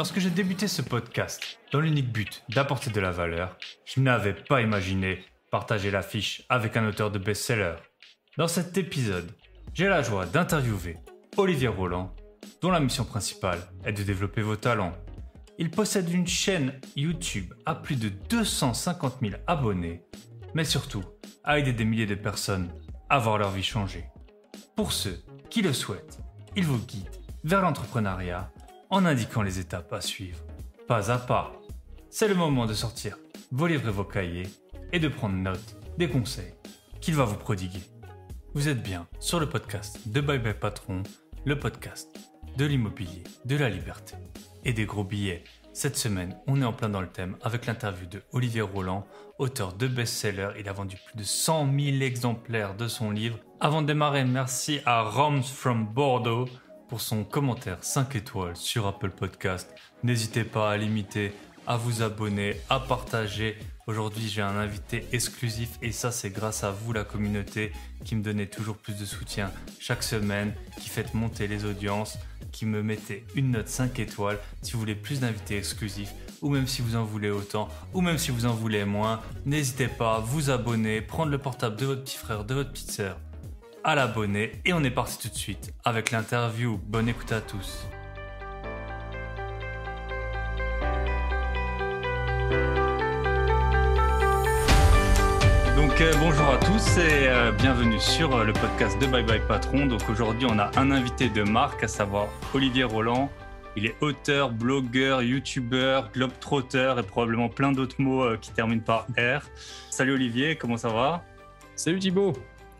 Lorsque j'ai débuté ce podcast, dans l'unique but d'apporter de la valeur, je n'avais pas imaginé partager l'affiche avec un auteur de best-seller. Dans cet épisode, j'ai la joie d'interviewer Olivier Roland, dont la mission principale est de développer vos talents. Il possède une chaîne YouTube à plus de 250 000 abonnés, mais surtout à aider des milliers de personnes à voir leur vie changer. Pour ceux qui le souhaitent, il vous guide vers l'entrepreneuriat en indiquant les étapes à suivre, pas à pas. C'est le moment de sortir vos livres et vos cahiers et de prendre note des conseils qu'il va vous prodiguer. Vous êtes bien sur le podcast de Bye Bye Patron, le podcast de l'immobilier, de la liberté et des gros billets. Cette semaine, on est en plein dans le thème avec l'interview de Olivier Roland, auteur de best-seller. Il a vendu plus de 100 000 exemplaires de son livre. Avant de démarrer, merci à Roms from Bordeaux pour son commentaire 5 étoiles sur Apple Podcast. N'hésitez pas à l'imiter, à vous abonner, à partager. Aujourd'hui, j'ai un invité exclusif et ça, c'est grâce à vous, la communauté, qui me donnait toujours plus de soutien chaque semaine, qui fait monter les audiences, qui me mettez une note 5 étoiles. Si vous voulez plus d'invités exclusifs, ou même si vous en voulez autant, ou même si vous en voulez moins, n'hésitez pas à vous abonner, prendre le portable de votre petit frère, de votre petite sœur à l'abonné et on est parti tout de suite avec l'interview. Bonne écoute à tous. Donc euh, bonjour à tous et euh, bienvenue sur euh, le podcast de Bye Bye Patron. Donc aujourd'hui on a un invité de marque, à savoir Olivier Roland. Il est auteur, blogueur, youtubeur, globetrotter et probablement plein d'autres mots qui terminent par R. Salut Olivier, comment ça va Salut Thibault,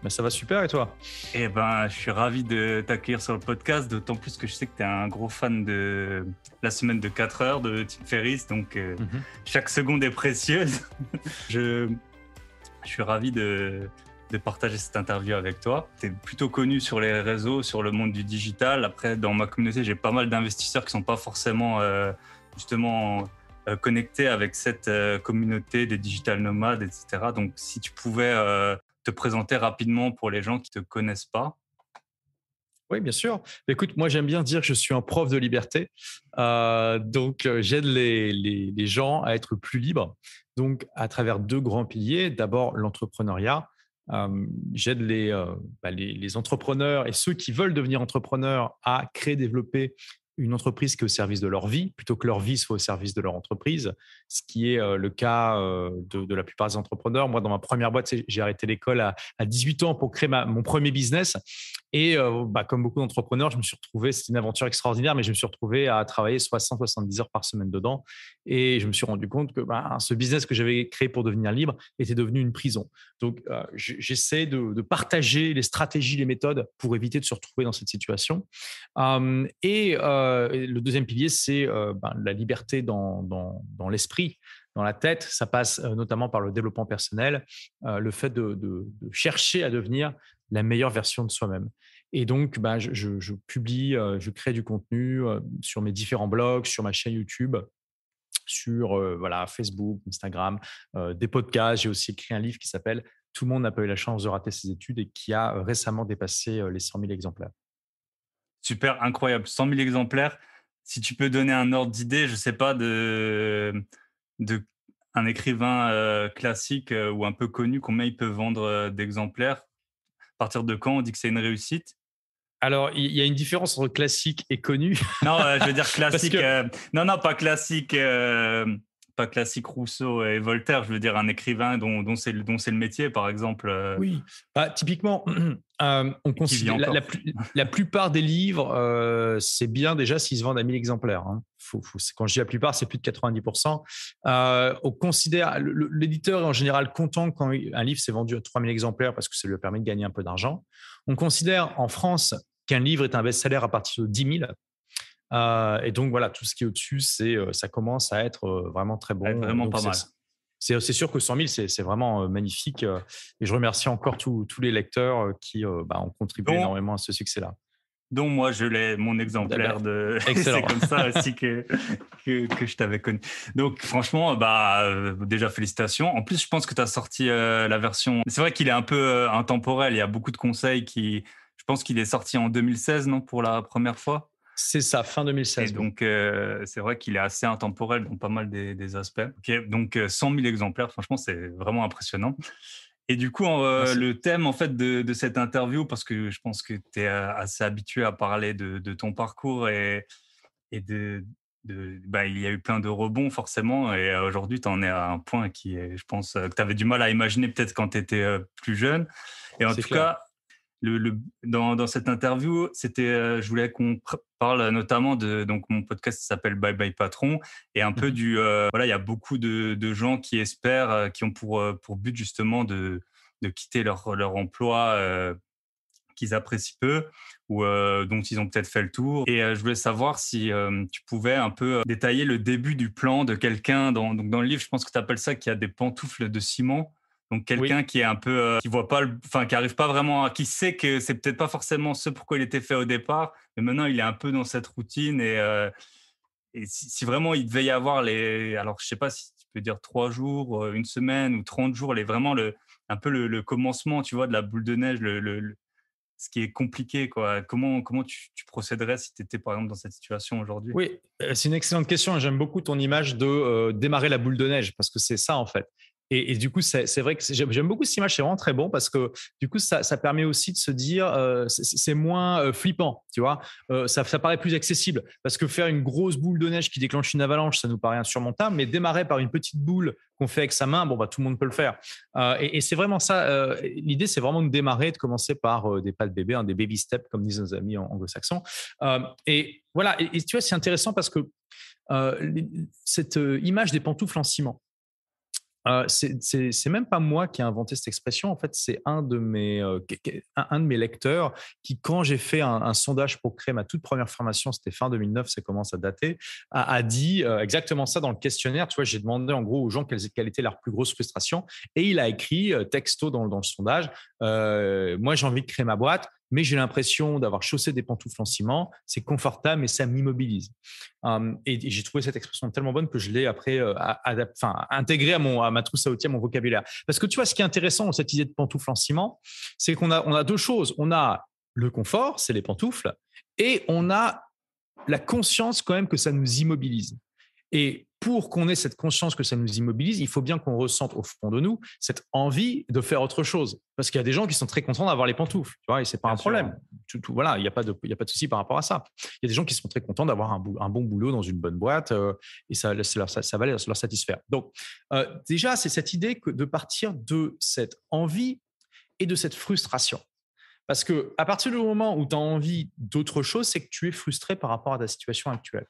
ben, ça va super et toi Eh ben, je suis ravi de t'accueillir sur le podcast, d'autant plus que je sais que tu es un gros fan de la semaine de 4 heures de Tim Ferriss, donc euh, mhm. chaque seconde est précieuse. je, je, suis ravi de, de, partager cette interview avec toi. Tu es plutôt connu sur les réseaux, sur le monde du digital. Après, dans ma communauté, j'ai pas mal d'investisseurs qui sont pas forcément euh, justement euh, connectés avec cette communauté des digital nomades, etc. Donc, si tu pouvais te présenter rapidement pour les gens qui ne te connaissent pas oui, bien sûr. Écoute, moi j'aime bien dire que je suis un prof de liberté. Euh, donc euh, j'aide les, gens à être plus libres. Donc à travers deux grands piliers. D'abord l'entrepreneuriat. Euh, j'aide bah, les, les, entrepreneurs et ceux qui veulent devenir entrepreneurs à créer, développer une entreprise qui est au service de leur vie, plutôt que leur vie soit au service de leur entreprise, ce qui est euh, le cas euh, de, la plupart des entrepreneurs. Moi, dans ma première boîte, j'ai arrêté l'école à, 18 ans pour créer mon premier business. Et euh, bah, comme beaucoup d'entrepreneurs, je me suis retrouvé, c'est une aventure extraordinaire, mais je me suis retrouvé à travailler 60-70 heures par semaine dedans. Et je me suis rendu compte que bah, ce business que j'avais créé pour devenir libre était devenu une prison. Donc, j'essaie de, partager les stratégies, les méthodes pour éviter de se retrouver dans cette situation. Hum, et euh, le deuxième pilier, c'est euh, ben, la liberté dans, l'esprit dans la tête. Ça passe euh, notamment par le développement personnel, le fait de, chercher à devenir la meilleure version de soi-même. Et donc, ben, je, publie, je crée du contenu sur mes différents blogs, sur ma chaîne YouTube sur voilà, Facebook, Instagram, des podcasts. J'ai aussi écrit un livre qui s'appelle Tout le monde n'a pas eu la chance de rater ses études et qui a récemment dépassé les 100 000 exemplaires. Super, incroyable. 100 000 exemplaires. Si tu peux donner un ordre d'idée, je ne sais pas, de, de un écrivain euh, classique euh, ou un peu connu, combien il peut vendre euh, d'exemplaires À partir de quand on dit que c'est une réussite alors, il y a une différence entre classique et connu. Non, je veux dire classique. non, non, pas classique pas classique Rousseau et Voltaire, je veux dire un écrivain dont, c'est, le métier, par exemple. Euh, oui, bah, typiquement, euh, on considère la, plupart des livres, euh, c'est bien déjà s'ils se vendent à 1000 exemplaires. Hein. quand je dis la plupart, c'est plus de 90%. on considère, l'éditeur est en général content quand un livre s'est vendu à 3000 exemplaires parce que ça lui permet de gagner un peu d'argent. On considère en France qu'un livre est un best-seller à partir de 10 000. Euh, et donc voilà, tout ce qui est au-dessus, c'est, euh, ça commence à être euh, vraiment très bon. vraiment pas mal. C'est, sûr que 100 000, c'est, vraiment magnifique. Et je remercie encore tous les lecteurs qui bah, ont contribué énormément à ce succès-là. Donc moi, je l'ai, mon exemplaire bah, de. Excellent. c'est comme ça aussi que, que, je t'avais connu. Donc franchement, bah déjà félicitations. En plus, je pense que tu as sorti la version. C'est vrai qu'il est un peu intemporel. Il y a beaucoup de conseils qui. Je pense qu'il est sorti en 2016, non, pour la première fois. C'est ça, fin 2016. donc, euh, c'est vrai qu'il est assez intemporel dans pas mal des, aspects. Donc, 100 euh, 000 exemplaires, franchement, c'est vraiment impressionnant. Et du coup, euh, le thème en fait de, cette interview, parce que je pense que tu es assez habitué à parler de, ton parcours et, et de, bah, il y a eu plein de rebonds forcément. Et aujourd'hui, tu en es à un point qui est, je pense, que tu avais du mal à imaginer peut-être quand tu étais plus jeune. Et en tout cas, le, dans, cette interview, c'était, euh, je voulais qu'on parle notamment de donc mon podcast s'appelle Bye Bye Patron et un peu mhm. du euh, voilà, il y a beaucoup de, gens qui espèrent, euh, qui ont pour pour but justement de, de quitter leur leur emploi qu'ils apprécient peu ou dont ils ont peut-être fait le tour. Et je voulais savoir si tu pouvais un peu détailler le début du plan de quelqu'un. Dans, donc dans le livre, je pense que tu appelles ça qu'il y a des pantoufles de ciment. Donc quelqu'un qui est un peu, euh, qui voit pas, enfin qui arrive pas vraiment, à, qui sait que c'est peut-être pas forcément ce pourquoi il était fait au départ, mais maintenant il est un peu dans cette routine et, euh, si, vraiment il devait y avoir les, alors je sais pas si tu peux dire trois jours, euh, une semaine ou 30 jours, les vraiment le, un peu le, commencement, tu vois, de la boule de neige, le, ce qui est compliqué. Quoi. Comment, comment tu, procéderais si tu étais par exemple dans cette situation aujourd'hui Oui, c'est une excellente question. J'aime beaucoup ton image de démarrer la boule de neige parce que c'est ça en fait. Et, du coup, c'est vrai que j'aime beaucoup cette image, c'est vraiment très bon parce que du coup, ça, permet aussi de se dire, euh, c'est moins euh, flippant, tu vois. Euh, ça, paraît plus accessible parce que faire une grosse boule de neige qui déclenche une avalanche, ça nous paraît insurmontable, mais démarrer par une petite boule qu'on fait avec sa main, bon, bah, tout le monde peut le faire. et, c'est vraiment ça. L'idée, c'est vraiment de démarrer, de commencer par des pas de bébé, un hein, des baby steps, comme disent nos amis anglo-saxons. et voilà, et, et tu vois, c'est intéressant parce que cette image des pantoufles en ciment, ah, c'est même pas moi qui ai inventé cette expression. En fait, c'est un, de mes, euh, un de mes lecteurs qui, quand j'ai fait un, sondage pour créer ma toute première formation, c'était fin 2009, ça commence à dater, a, dit euh, exactement ça dans le questionnaire. Tu vois, j'ai demandé en gros aux gens quelles étaient était leur plus grosse frustration et il a écrit euh, texto dans, dans le sondage Moi, j'ai envie de créer ma boîte mais j'ai l'impression d'avoir chaussé des pantoufles en ciment, c'est confortable, mais ça m'immobilise. Hum, et, j'ai trouvé cette expression tellement bonne que je l'ai après euh, intégrée à, mon, à ma trousse à outils, à mon vocabulaire. Parce que tu vois, ce qui est intéressant dans cette idée de pantoufles en ciment, c'est qu'on a, on a deux choses. On a le confort, c'est les pantoufles, et on a la conscience quand même que ça nous immobilise. Et pour qu'on ait cette conscience que ça nous immobilise, il faut bien qu'on ressente au fond de nous cette envie de faire autre chose. Parce qu'il y a des gens qui sont très contents d'avoir les pantoufles, tu vois, et c'est pas un problème. Tout, voilà, il n'y a pas de, y a pas de souci par rapport à ça. Il y a des gens qui sont très contents d'avoir un, bon boulot dans une bonne boîte, euh, et ça, ça, ça, va leur satisfaire. Donc, euh, déjà, c'est cette idée que de partir de cette envie et de cette frustration. Parce que à partir du moment où tu as envie d'autre chose, c'est que tu es frustré par rapport à ta situation actuelle.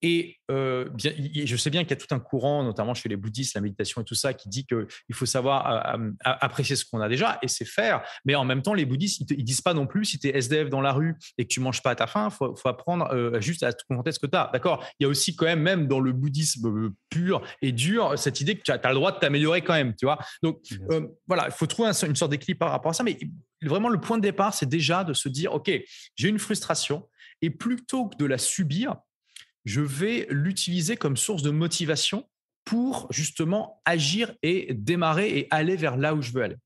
Et euh, bien, je sais bien qu'il y a tout un courant, notamment chez les bouddhistes, la méditation et tout ça, qui dit qu'il faut savoir euh, apprécier ce qu'on a déjà, et c'est faire. Mais en même temps, les bouddhistes, ils, ne disent pas non plus si tu es SDF dans la rue et que tu manges pas à ta faim, il faut, apprendre euh, juste à te contenter ce que tu as. D'accord Il y a aussi quand même, même dans le bouddhisme pur et dur, cette idée que tu as, le droit de t'améliorer quand même, tu vois. Donc voilà, il faut trouver une sorte d'équilibre par rapport à ça. Mais vraiment, le point de départ, c'est déjà de se dire, OK, j'ai une frustration, et plutôt que de la subir, je vais l'utiliser comme source de motivation pour justement agir et démarrer et aller vers là où je veux aller.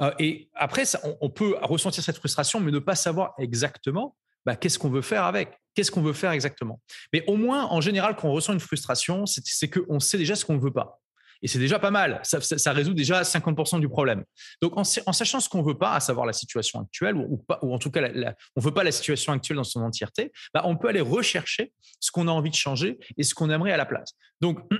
Euh, et après, on, peut ressentir cette frustration, mais ne pas savoir exactement bah, qu'est-ce qu'on veut faire avec, qu'est-ce qu'on veut faire exactement. Mais au moins, en général, quand on ressent une frustration, c'est qu'on sait déjà ce qu'on ne veut pas. Et c'est déjà pas mal. Ça, résout déjà 50% du problème. Donc, en, sachant ce qu'on veut pas, à savoir la situation actuelle, ou, pas, ou en tout cas, la, ne on veut pas la situation actuelle dans son entièreté, bah, on peut aller rechercher ce qu'on a envie de changer et ce qu'on aimerait à la place. Donc,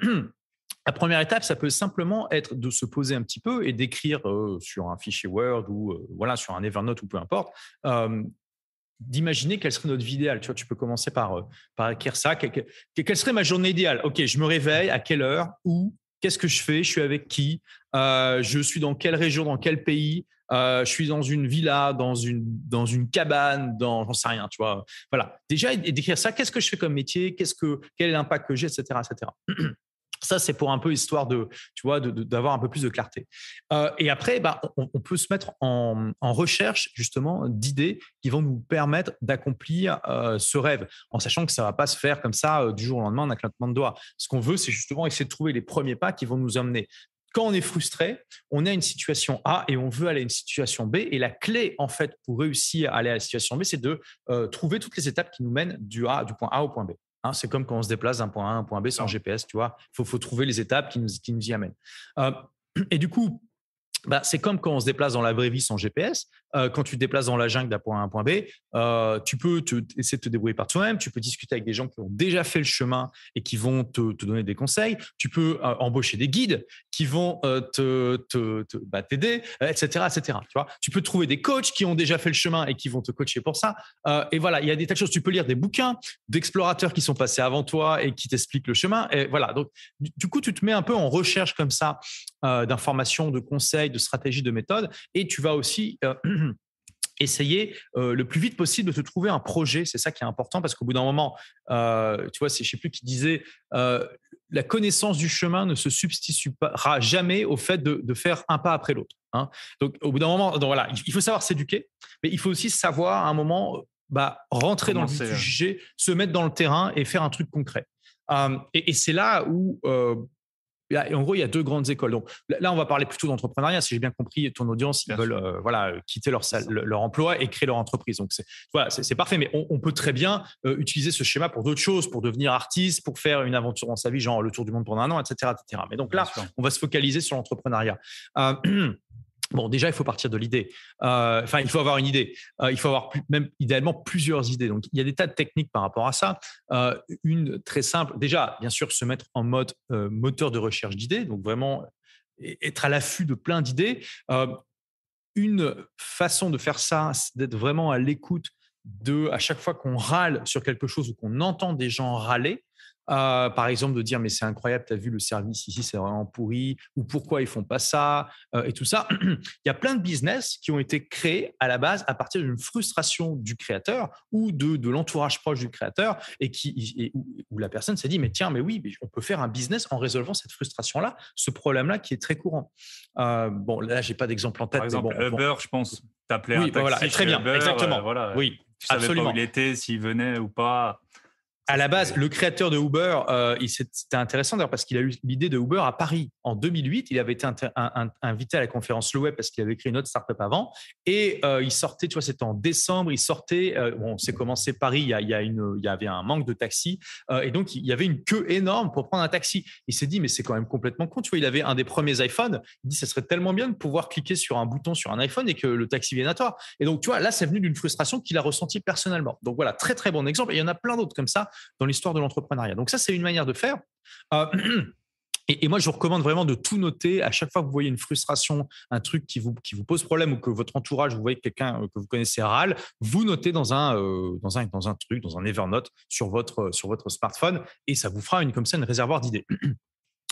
La première étape, ça peut simplement être de se poser un petit peu et d'écrire euh, sur un fichier Word ou euh, voilà sur un Evernote ou peu importe. Euh, d'imaginer quelle serait notre vie idéale. Tu tu peux commencer par, par écrire ça. Quelle, quelle serait ma journée idéale Ok, je me réveille à quelle heure Où Qu'est-ce que je fais Je suis avec qui euh, Je suis dans quelle région, dans quel pays euh, Je suis dans une villa, dans une, dans une cabane, dans j'en sais rien, tu vois. Voilà. Déjà, d'écrire ça, qu'est-ce que je fais comme métier Qu'est-ce que, Quel est l'impact que j'ai, etc., etc. Ça, c'est pour un peu histoire de, tu vois, d'avoir un peu plus de clarté. Euh, et après, bah, on, peut se mettre en, recherche justement d'idées qui vont nous permettre d'accomplir euh, ce rêve, en sachant que ça va pas se faire comme ça euh, du jour au lendemain d'un claquement de doigts. Ce qu'on veut, c'est justement essayer de trouver les premiers pas qui vont nous emmener quand on est frustré, on est une situation A et on veut aller à une situation B. Et la clé, en fait, pour réussir à aller à la situation B, c'est de trouver toutes les étapes qui nous mènent du, A, du point A au point B. Hein, c'est comme quand on se déplace d'un point A à un point B sans GPS, tu vois. Il faut, trouver les étapes qui nous, qui nous y amènent. Euh, et du coup, bah, c'est comme quand on se déplace dans la vraie vie sans GPS. Euh, quand tu te déplaces dans la jungle d'un point A à un point B, euh, tu peux te, essayer de te débrouiller par toi-même. Tu peux discuter avec des gens qui ont déjà fait le chemin et qui vont te, donner des conseils. Tu peux euh, embaucher des guides qui vont t'aider, te, te, etc., bah, etc. Tu tu peux trouver des coachs qui ont déjà fait le chemin et qui vont te coacher pour ça. et voilà, il y a des tas de choses. Tu peux lire des bouquins d'explorateurs qui sont passés avant toi et qui t'expliquent le chemin. Et voilà. Donc, du, coup, tu te mets un peu en recherche comme ça d'informations, de conseils de stratégie, de méthode, et tu vas aussi euh, essayer euh, le plus vite possible de te trouver un projet. C'est ça qui est important parce qu'au bout d'un moment, euh, tu vois, c'est, je sais plus qui disait, la connaissance du chemin ne se substituera jamais au fait de, faire un pas après l'autre. Hein. Donc, au bout d'un moment, donc, voilà, il faut savoir s'éduquer, mais il faut aussi savoir à un moment bah, rentrer dans le sujet, se mettre dans le terrain et faire un truc concret. et, et c'est là où en gros, il y a deux grandes écoles. Donc là, on va parler plutôt d'entrepreneuriat. Si j'ai bien compris, ton audience, ils veulent euh, voilà, euh, quitter leur, emploi et créer leur entreprise. Donc c'est parfait. Mais on, peut très bien euh, utiliser ce schéma pour d'autres choses, pour devenir artiste, pour faire une aventure dans sa vie, genre le tour du monde pendant un an, etc. Mais donc là, on va se focaliser sur l'entrepreneuriat. Bon, déjà, il faut partir de l'idée. Euh, enfin, il faut avoir une idée. Euh, il faut avoir même idéalement plusieurs idées. Donc, il y a des tas de techniques par rapport à ça. Euh, une très simple, déjà, bien sûr, se mettre en mode moteur de recherche d'idées. Donc, vraiment être à l'affût de plein d'idées. une façon de faire ça, c'est d'être vraiment à l'écoute de, à chaque fois qu'on râle sur quelque chose ou qu'on entend des gens râler, euh, par exemple, de dire mais c'est incroyable, tu as vu le service ici, c'est vraiment pourri, ou pourquoi ils font pas ça, euh, et tout ça. Il y a plein de business qui ont été créés à la base à partir d'une frustration du créateur ou de, de l'entourage proche du créateur, et, qui, où, la personne s'est dit mais tiens, mais oui, on peut faire un business en résolvant cette frustration-là, ce problème-là qui est très courant. Euh, bon, là, j'ai pas d'exemple en tête. Par exemple, Uber, je pense. T'appelais oui, un bah taxi très bien, exactement. oui, tu savais pas où il était, s'il venait ou pas à la base, le créateur de Uber, euh, c'était intéressant d'ailleurs parce qu'il a eu l'idée de Uber à Paris en 2008. Il avait été invité à la conférence Le Web parce qu'il avait créé une autre startup avant. Et euh, il sortait, tu vois, c'était en décembre, il sortait, euh, bon, c'est commencé Paris, il y, a, il, y a une, il y, avait un manque de taxis. Euh, et donc, il y avait une queue énorme pour prendre un taxi. Il s'est dit, mais c'est quand même complètement con. Tu vois, il avait un des premiers iPhones. Il dit, ça serait tellement bien de pouvoir cliquer sur un bouton sur un iPhone et que le taxi vienne à toi. Et donc, tu vois, là, c'est venu d'une frustration qu'il a ressentie personnellement. Donc voilà, très, très bon exemple. il y en a plein d'autres comme ça dans l'histoire de l'entrepreneuriat. Donc ça, c'est une manière de faire. Euh, et, moi, je vous recommande vraiment de tout noter. À chaque fois que vous voyez une frustration, un truc qui vous, qui vous pose problème ou que votre entourage, vous voyez quelqu'un euh, que vous connaissez râle, vous notez dans un, euh, dans un, dans un truc, dans un Evernote sur votre, sur votre smartphone et ça vous fera une, comme ça une réservoir d'idées.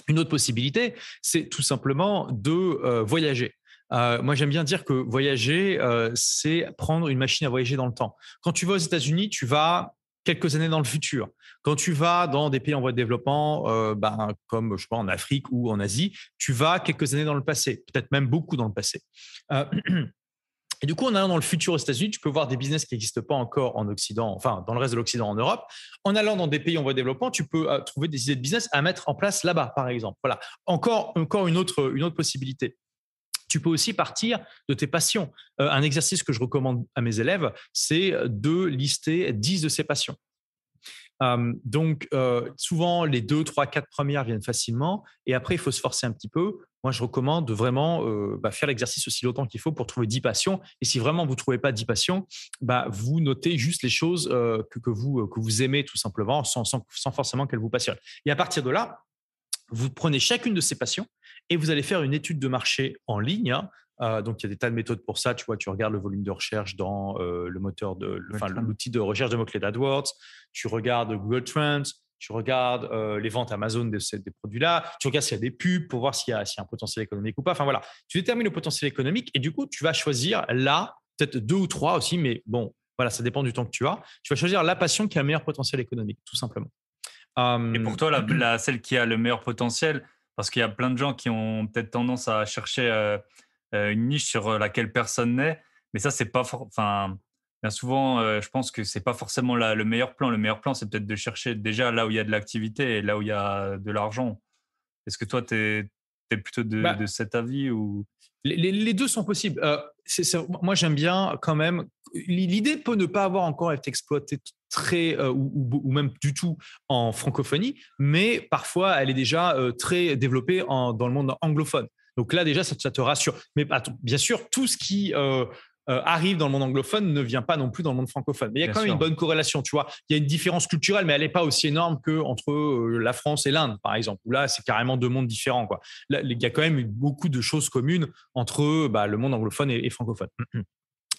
Une autre possibilité, c'est tout simplement de voyager. moi, j'aime bien dire que voyager, c'est prendre une machine à voyager dans le temps. Quand tu vas aux États-Unis, tu vas quelques années dans le futur. Quand tu vas dans des pays en voie de développement, euh, ben, comme je pense en Afrique ou en Asie, tu vas quelques années dans le passé, peut-être même beaucoup dans le passé. Euh, et du coup, en allant dans le futur aux États-Unis, tu peux voir des business qui n'existent pas encore en Occident, enfin dans le reste de l'Occident, en Europe. En allant dans des pays en voie de développement, tu peux euh, trouver des idées de business à mettre en place là-bas, par exemple. Voilà, encore, encore une, autre, une autre possibilité. Tu peux aussi partir de tes passions. Euh, un exercice que je recommande à mes élèves, c'est de lister 10 de ses passions. Euh, donc, euh, souvent, les deux, trois, quatre premières viennent facilement. Et après, il faut se forcer un petit peu. Moi, je recommande de vraiment bah, faire l'exercice aussi longtemps qu'il faut pour trouver 10 passions. Et si vraiment vous ne trouvez pas 10 passions, bah, vous notez juste les choses que, vous, que vous aimez tout simplement, sans, sans forcément qu'elles vous passionnent. Et à partir de là, vous prenez chacune de ces passions et vous allez faire une étude de marché en ligne. Hein. Euh, donc, il y a des tas de méthodes pour ça. Tu vois, tu regardes le volume de recherche dans euh, le moteur de, l'outil de recherche de mots-clés d'AdWords. Tu regardes Google Trends. Tu regardes euh, les ventes Amazon de ces, des produits-là. Tu regardes s'il y a des pubs pour voir s'il y, y, a un potentiel économique ou pas. Enfin, voilà. Tu détermines le potentiel économique et du coup, tu vas choisir là, peut-être deux ou trois aussi, mais bon, voilà, ça dépend du temps que tu as. Tu vas choisir la passion qui a le meilleur potentiel économique, tout simplement. Et pour hum. toi, la, celle qui a le meilleur potentiel, parce qu'il y a plein de gens qui ont peut-être tendance à chercher euh, euh, une niche sur euh, laquelle personne n'est. Mais ça, c'est pas. Enfin, bien souvent, je pense que c'est pas forcément le meilleur plan. Le meilleur plan, c'est peut-être de chercher déjà là où il y a de l'activité et là où il y a de l'argent. Est-ce que toi, tu es, plutôt bah de, cet avis ou les, deux sont possibles. moi, j'aime bien quand même. L'idée peut ne pas avoir encore été exploitée très euh, ou, même du tout en francophonie, mais parfois elle est déjà euh, très développée dans le monde anglophone. Donc là déjà ça, te rassure. Mais bien sûr tout ce qui euh, arrive dans le monde anglophone ne vient pas non plus dans le monde francophone. Mais il y a quand même une bonne corrélation, tu vois. Il y a une différence culturelle, mais elle n'est pas aussi énorme que entre la France et l'Inde, par exemple. là, c'est carrément deux mondes différents, quoi. il y a quand même beaucoup de choses communes entre bah, le monde anglophone et francophone. Mm, mm.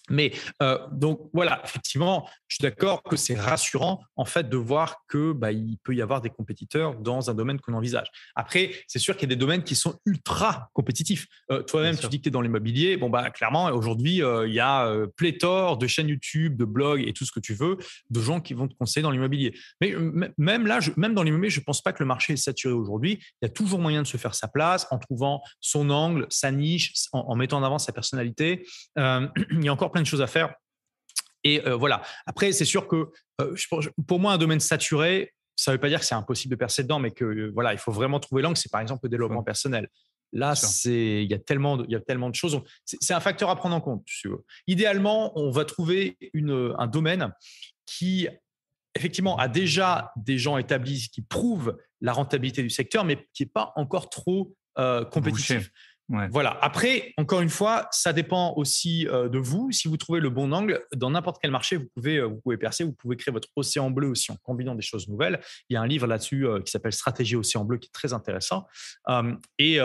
Mais euh, donc voilà, effectivement, je suis d'accord que c'est rassurant en fait de voir que bah, il peut y avoir des compétiteurs dans un domaine qu'on envisage. Après, c'est sûr qu'il y a des domaines qui sont ultra compétitifs. Euh, toi-même, tu dis que tu es dans l'immobilier. Bon bah clairement, aujourd'hui, euh, il y a pléthore de chaînes YouTube, de blogs et tout ce que tu veux, de gens qui vont te conseiller dans l'immobilier. Mais même là, je, même dans l'immobilier, je pense pas que le marché est saturé aujourd'hui. Il y a toujours moyen de se faire sa place en trouvant son angle, sa niche, en, mettant en avant sa personnalité. il y a encore plein choses à faire. Et euh, voilà. Après, c'est sûr que euh, pour moi, un domaine saturé, ça ne veut pas dire que c'est impossible de percer dedans, mais que euh, voilà, il faut vraiment trouver l'angle. C'est par exemple le développement personnel. Là, c'est il y a tellement de, il y a tellement de choses. C'est un facteur à prendre en compte. Idéalement, on va trouver une, un domaine qui effectivement a déjà des gens établis qui prouvent la rentabilité du secteur, mais qui n'est pas encore trop compétitif. Voilà. Après, encore une fois, ça dépend aussi euh, de vous. Si vous trouvez le bon angle, dans n'importe quel marché, vous pouvez, euh, vous pouvez percer, vous pouvez créer votre océan bleu aussi en combinant des choses nouvelles. Il y a un livre là-dessus euh, qui s'appelle Stratégie océan bleu qui est très intéressant. Hum, et,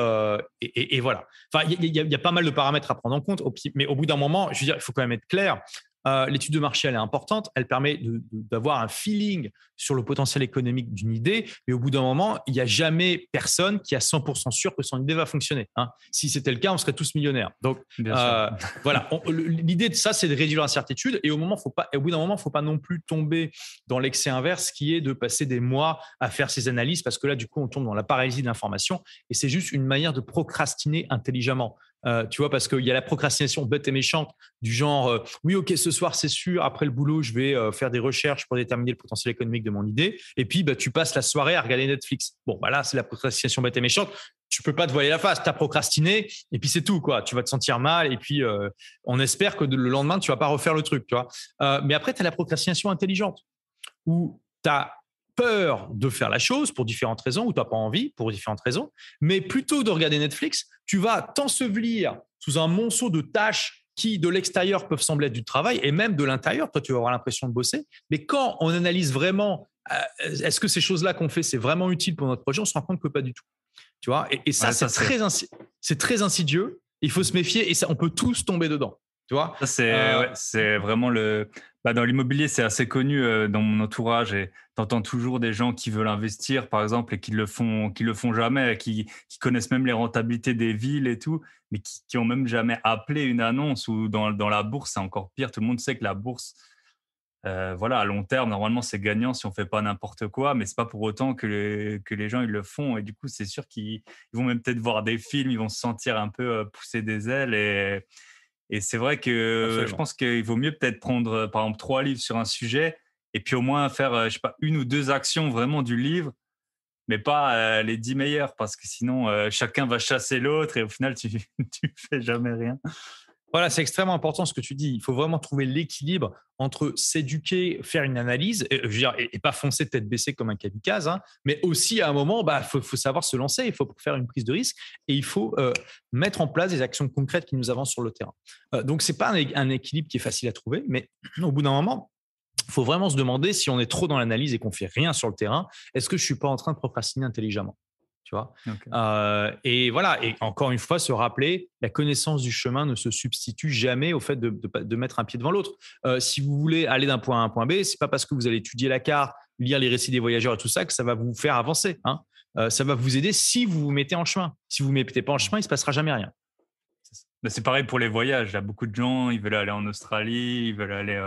et, voilà. Enfin, il y, y, a pas mal de paramètres à prendre en compte, mais au bout d'un moment, je veux dire, il faut quand même être clair. Euh, l'étude de marché, elle est importante. Elle permet d'avoir un feeling sur le potentiel économique d'une idée. Mais au bout d'un moment, il n'y a jamais personne qui est à 100% sûr que son idée va fonctionner. Hein. Si c'était le cas, on serait tous millionnaires. Donc, euh, voilà. L'idée de ça, c'est de réduire l'incertitude. Et au, moment, faut pas, au bout d'un moment, il ne faut pas non plus tomber dans l'excès inverse qui est de passer des mois à faire ces analyses parce que là, du coup, on tombe dans la paralysie de l'information. Et c'est juste une manière de procrastiner intelligemment. Euh, tu vois, parce qu'il y a la procrastination bête et méchante du genre, euh, oui, ok, ce soir, c'est sûr, après le boulot, je vais euh, faire des recherches pour déterminer le potentiel économique de mon idée. Et puis, bah, tu passes la soirée à regarder Netflix. Bon, voilà bah c'est la procrastination bête et méchante. Tu peux pas te voiler la face, tu as procrastiné et puis c'est tout quoi. Tu vas te sentir mal et puis on espère que le lendemain tu vas pas refaire le truc, tu vois. mais après tu as la procrastination intelligente où tu as peur de faire la chose pour différentes raisons ou tu n'as pas envie pour différentes raisons. Mais plutôt de regarder Netflix, tu vas t'ensevelir sous un monceau de tâches qui, de l'extérieur, peuvent sembler être du travail et même de l'intérieur. Toi, tu vas avoir l'impression de bosser. Mais quand on analyse vraiment, euh, est-ce que ces choses-là qu'on fait, c'est vraiment utile pour notre projet, on se rend compte que pas du tout. Tu vois, et, ça, c'est très, très insidieux. Il faut se méfier et on peut tous tomber dedans. Euh, c'est vraiment le. Bah, dans l'immobilier, c'est assez connu euh, dans mon entourage et t'entends toujours des gens qui veulent investir, par exemple, et qui le font, qui le font jamais, qui, connaissent même les rentabilités des villes et tout, mais qui, qui ont même jamais appelé une annonce ou dans, dans la bourse, c'est encore pire. Tout le monde sait que la bourse, euh, voilà, à long terme, normalement, c'est gagnant si on fait pas n'importe quoi, mais c'est pas pour autant que, que les gens ils le font. Et du coup, c'est sûr qu'ils vont même peut-être voir des films, ils vont se sentir un peu pousser des ailes et, et c'est vrai que euh, je pense qu'il vaut mieux peut-être prendre, euh, par exemple, trois livres sur un sujet et puis au moins faire, euh, je sais pas, une ou deux actions vraiment du livre, mais pas les dix meilleurs parce que sinon chacun va chasser l'autre et au final tu, tu fais jamais rien. Voilà, c'est extrêmement important ce que tu dis. Il faut vraiment trouver l'équilibre entre s'éduquer, faire une analyse, et, euh, pas foncer tête baissée comme un kamikaze, hein, mais aussi à un moment, il bah, faut, savoir se lancer, il faut faire une prise de risque et il faut euh, mettre en place des actions concrètes qui nous avancent sur le terrain. Euh, donc, ce n'est pas un, équilibre qui est facile à trouver, mais au bout d'un moment, il faut vraiment se demander si on est trop dans l'analyse et qu'on ne fait rien sur le terrain, est-ce que je suis pas en train de procrastiner intelligemment euh, et voilà, et encore une fois, se rappeler, la connaissance du chemin ne se substitue jamais au fait de, mettre un pied devant l'autre. Euh, si vous voulez aller d'un point A à un point B, c'est pas parce que vous allez étudier la carte, lire les récits des voyageurs et tout ça que ça va vous faire avancer. Hein. Euh, ça va vous aider si vous vous mettez en chemin. Si vous ne vous mettez pas en chemin, il ne se passera jamais rien. C'est pareil pour les voyages. a beaucoup de gens, ils veulent aller en Australie, ils veulent aller,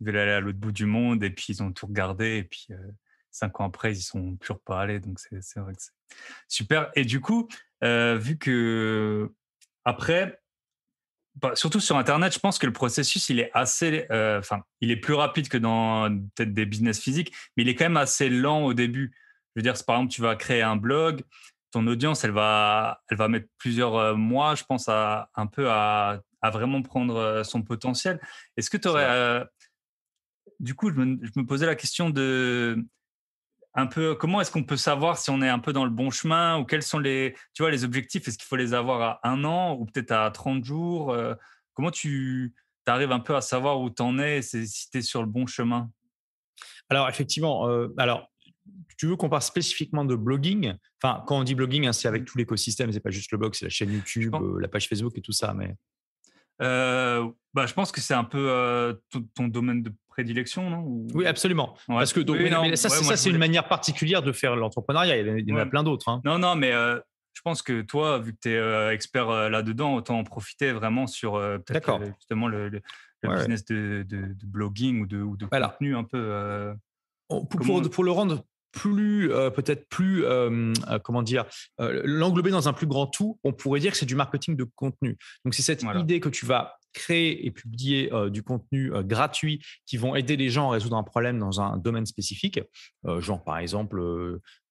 veulent aller à l'autre bout du monde, et puis ils ont tout regardé, et puis cinq ans après, ils sont toujours pas allés. Donc, c'est vrai que c'est super. Et du coup, euh, vu que après, bah, surtout sur Internet, je pense que le processus, il est assez, euh, enfin, il est plus rapide que dans peut-être des business physiques, mais il est quand même assez lent au début. Je veux dire, par exemple, tu vas créer un blog, ton audience, elle va, elle va mettre plusieurs euh, mois, je pense, à, un peu à, vraiment prendre son potentiel. Est-ce que tu aurais, du coup, je me, posais la question de un peu comment est-ce qu'on peut savoir si on est un peu dans le bon chemin ou quels sont les tu vois les objectifs est-ce qu'il faut les avoir à un an ou peut-être à 30 jours euh, comment tu arrives un peu à savoir où tu en es si tu es sur le bon chemin alors effectivement euh, alors tu veux qu'on parle spécifiquement de blogging enfin quand on dit blogging hein, c'est avec mmh. tout l'écosystème c'est pas juste le blog c'est la chaîne YouTube euh, la page Facebook et tout ça mais bah, je pense que c'est un peu ton domaine de prédilection, non Oui, absolument. Parce que mais, ça, c'est une manière particulière de faire l'entrepreneuriat. Il y en a, plein d'autres. Hein. Non, non, mais euh, je pense que toi, vu que tu es euh, expert euh, là-dedans, autant en profiter vraiment sur justement le, le, le business de, blogging ou de, ou de contenu un peu. Pour, le rendre plus peut-être plus comment dire l'englober dans un plus grand tout, on pourrait dire que c'est du marketing de contenu. Donc c'est cette idée que tu vas créer et publier euh, du contenu euh, gratuit qui vont aider les gens à résoudre un problème dans un domaine spécifique. Euh, genre, par exemple,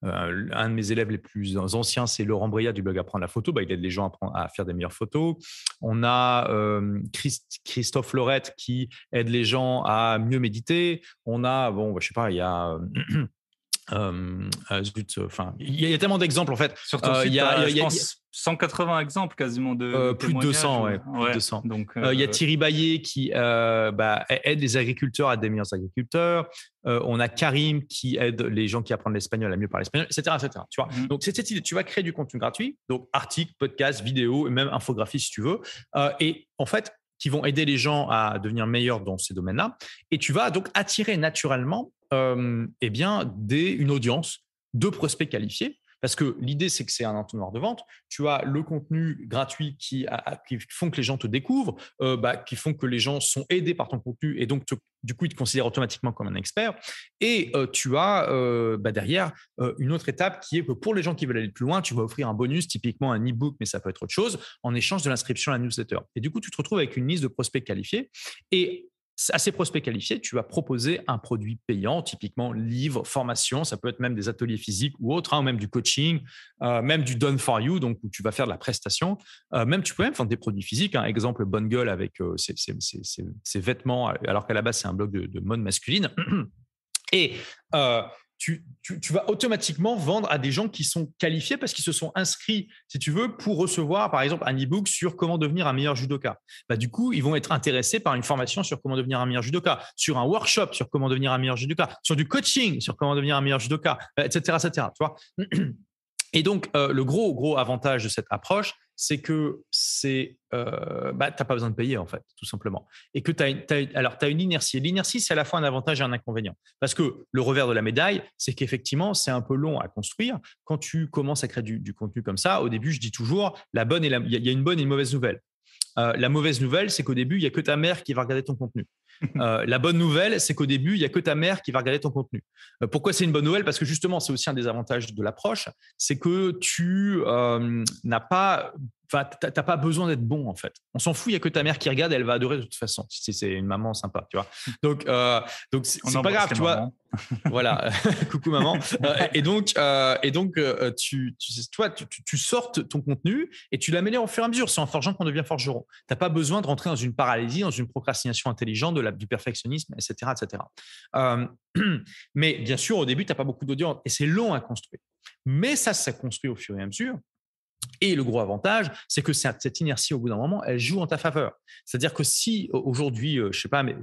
un de mes élèves les plus anciens, c'est Laurent Bria du blog Apprendre la photo. Bah, il aide les gens à, à, faire des meilleures photos. On a Christophe Lorette qui aide les gens à mieux méditer. On a, bon, bah, je sais pas, il y a. Euh, euh, euh, enfin, il y, a tellement d'exemples en fait. Surtout, il y, a, 180 exemples quasiment de, plus de 200, ouais, 200. Donc, il y a Thierry Baillet qui bah, aide les agriculteurs à des meilleurs agriculteurs. on a Karim qui aide les gens qui apprennent l'espagnol à mieux parler espagnol, etc., etc. Tu vois. Mm-hmm. cette idée, tu vas créer du contenu gratuit, donc articles, podcasts, vidéos, et même infographies si tu veux. et en fait, qui vont aider les gens à devenir meilleurs dans ces domaines-là. Et tu vas donc attirer naturellement euh, eh bien, des, une audience de prospects qualifiés. Parce que l'idée, c'est que c'est un entonnoir de vente. Tu as le contenu gratuit qui, font que les gens te découvrent, euh, bah, qui font que les gens sont aidés par ton contenu et donc, du coup, ils te considèrent automatiquement comme un expert. Et euh, tu as bah, derrière une autre étape qui est que pour les gens qui veulent aller plus loin, tu vas offrir un bonus, typiquement un e-book, mais ça peut être autre chose, en échange de l'inscription à la newsletter. Et du coup, tu te retrouves avec une liste de prospects qualifiés. Et à ces prospects qualifiés, tu vas proposer un produit payant, typiquement livre, formation, ça peut être même des ateliers physiques ou autres, ou hein, même du coaching, euh, même du done for you, donc où tu vas faire de la prestation. Euh, même tu peux même faire des produits physiques. Hein, exemple, Bonne Gueule avec euh, ses, vêtements, alors qu'à la base c'est un blog de, de mode masculine. Et tu, vas automatiquement vendre à des gens qui sont qualifiés parce qu'ils se sont inscrits, si tu veux, pour recevoir, par exemple, un e-book sur comment devenir un meilleur judoka. Bah, du coup, ils vont être intéressés par une formation sur comment devenir un meilleur judoka, sur un workshop sur comment devenir un meilleur judoka, sur du coaching sur comment devenir un meilleur judoka, etc. Euh, etc. et donc, euh, le gros, gros avantage de cette approche, c'est que c'est, euh, bah, tu n'as pas besoin de payer, en fait, tout simplement. Et que tu as, alors, une inertie. L'inertie, c'est à la fois un avantage et un inconvénient. Parce que le revers de la médaille, c'est qu'effectivement, c'est un peu long à construire. Quand tu commences à créer du, contenu comme ça, au début, je dis toujours, la bonne il y a une bonne et une mauvaise nouvelle. Euh, la mauvaise nouvelle, c'est qu'au début, il n'y a que ta mère qui va regarder ton contenu. Euh, la bonne nouvelle, c'est qu'au début, il n'y a que ta mère qui va regarder ton contenu. Euh, pourquoi c'est une bonne nouvelle Parce que justement, c'est aussi un des avantages de l'approche, c'est que tu n'as pas t'as pas besoin d'être bon en fait. On s'en fout, il y a que ta mère qui regarde, elle va adorer de toute façon. Si c'est une maman sympa, tu vois. Donc, euh, donc c'est pas grave, tu vois. voilà, coucou maman. Euh, et donc, euh, et donc, euh, tu, tu, toi, tu, sortes ton contenu et tu l'améliores au fur et à mesure. C'est en forgeant qu'on devient forgeron. T'as pas besoin de rentrer dans une paralysie, dans une procrastination intelligente, de la, du perfectionnisme, etc., etc. mais bien sûr, au début, t'as pas beaucoup d'audience et c'est long à construire. Mais ça, ça construit au fur et à mesure. Et le gros avantage, c'est que cette inertie, au bout d'un moment, elle joue en ta faveur. C'est-à-dire que si aujourd'hui, euh, je sais pas, mes,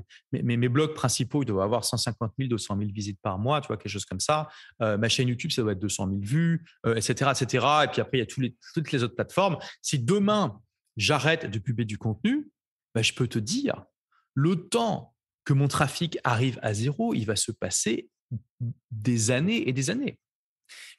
mes, blogs principaux, ils doivent avoir 150 000, 200 000 visites par mois, tu vois, quelque chose comme ça. Euh, ma chaîne YouTube, ça doit être 200 000 vues, etc., euh, etc. Et puis après, il y a toutes les autres plateformes. Si demain, j'arrête de publier du contenu, bah, je peux te dire, le temps que mon trafic arrive à zéro, il va se passer des années et des années.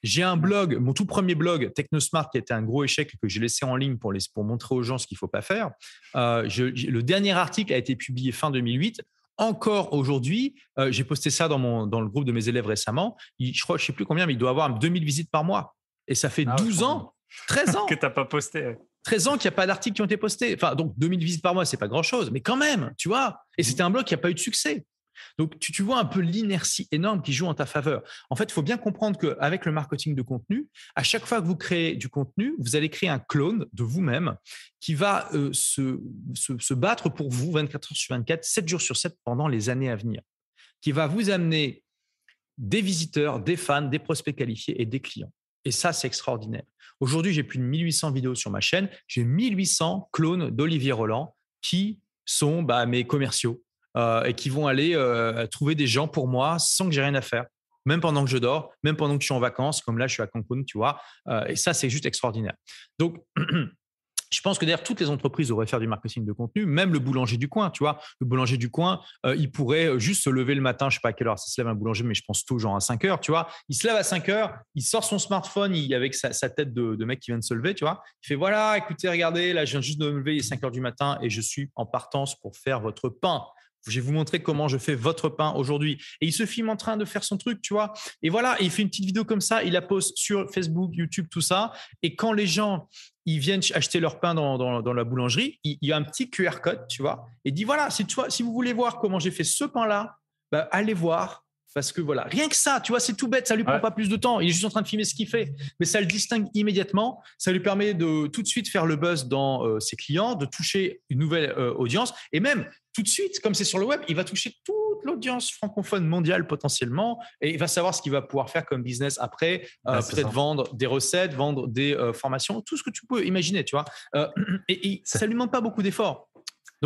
J'ai un blog, mon tout premier blog, TechnoSmart, qui a un gros échec que j'ai laissé en ligne pour, les, montrer aux gens ce qu'il ne faut pas faire. Euh, le dernier article a été publié fin 2008 encore aujourd'hui, euh, j'ai posté ça dans, le groupe de mes élèves récemment, je ne sais plus combien, mais il doit avoir 2000 visites par mois. Et ça fait 12 ah ans, 13 ans. que tu n'as pas posté. 13 ans qu'il n'y a pas d'articles qui ont été postés. Enfin, donc 2000 visites par mois, c'est pas grand-chose, mais quand même, tu vois. Et c'était un blog qui n'a pas eu de succès. Donc, tu, vois un peu l'inertie énorme qui joue en ta faveur. En fait, il faut bien comprendre qu'avec le marketing de contenu, à chaque fois que vous créez du contenu, vous allez créer un clone de vous-même qui va euh, se, battre pour vous 24 heures sur 24, 7 jours sur 7 pendant les années à venir, qui va vous amener des visiteurs, des fans, des prospects qualifiés et des clients. Et ça, c'est extraordinaire. Aujourd'hui, j'ai plus de 1800 vidéos sur ma chaîne. J'ai 1800 clones d'Olivier Roland qui sont bah, mes commerciaux, euh, et qui vont aller euh, trouver des gens pour moi sans que j'ai rien à faire, même pendant que je dors, même pendant que je suis en vacances, comme là je suis à Cancun, tu vois. Euh, et ça, c'est juste extraordinaire. Donc, Je pense que d'ailleurs, toutes les entreprises devraient faire du marketing de contenu, même le boulanger du coin, tu vois. Le boulanger du coin, il pourrait juste se lever le matin, je sais pas à quelle heure ça se lève un boulanger, mais je pense toujours à 5 heures, tu vois. Il se lève à 5 heures, il sort son smartphone il, avec sa, tête de, de, mec qui vient de se lever, tu vois. Il fait voilà, écoutez, regardez, là, je viens juste de me lever, il est 5 heures du matin et je suis en partance pour faire votre pain. Je vais vous montrer comment je fais votre pain aujourd'hui. Et il se filme en train de faire son truc, tu vois. Et voilà, il fait une petite vidéo comme ça, il la poste sur Facebook, YouTube, tout ça. Et quand les gens ils viennent acheter leur pain dans, la boulangerie, il, y a un petit QR code, tu vois, et dit voilà, si, tu si vous voulez voir comment j'ai fait ce pain-là, bah, allez voir. Parce que voilà, rien que ça, tu vois, c'est tout bête, ça lui prend pas plus de temps. Il est juste en train de filmer ce qu'il fait, mais ça le distingue immédiatement. Ça lui permet de tout de suite faire le buzz dans euh, ses clients, de toucher une nouvelle euh, audience. Et même, tout de suite, comme c'est sur le web, il va toucher toute l'audience francophone mondiale potentiellement et il va savoir ce qu'il va pouvoir faire comme business après, euh, peut-être vendre des recettes, vendre des euh, formations, tout ce que tu peux imaginer, tu vois. Euh, et, ça lui manque pas beaucoup d'efforts.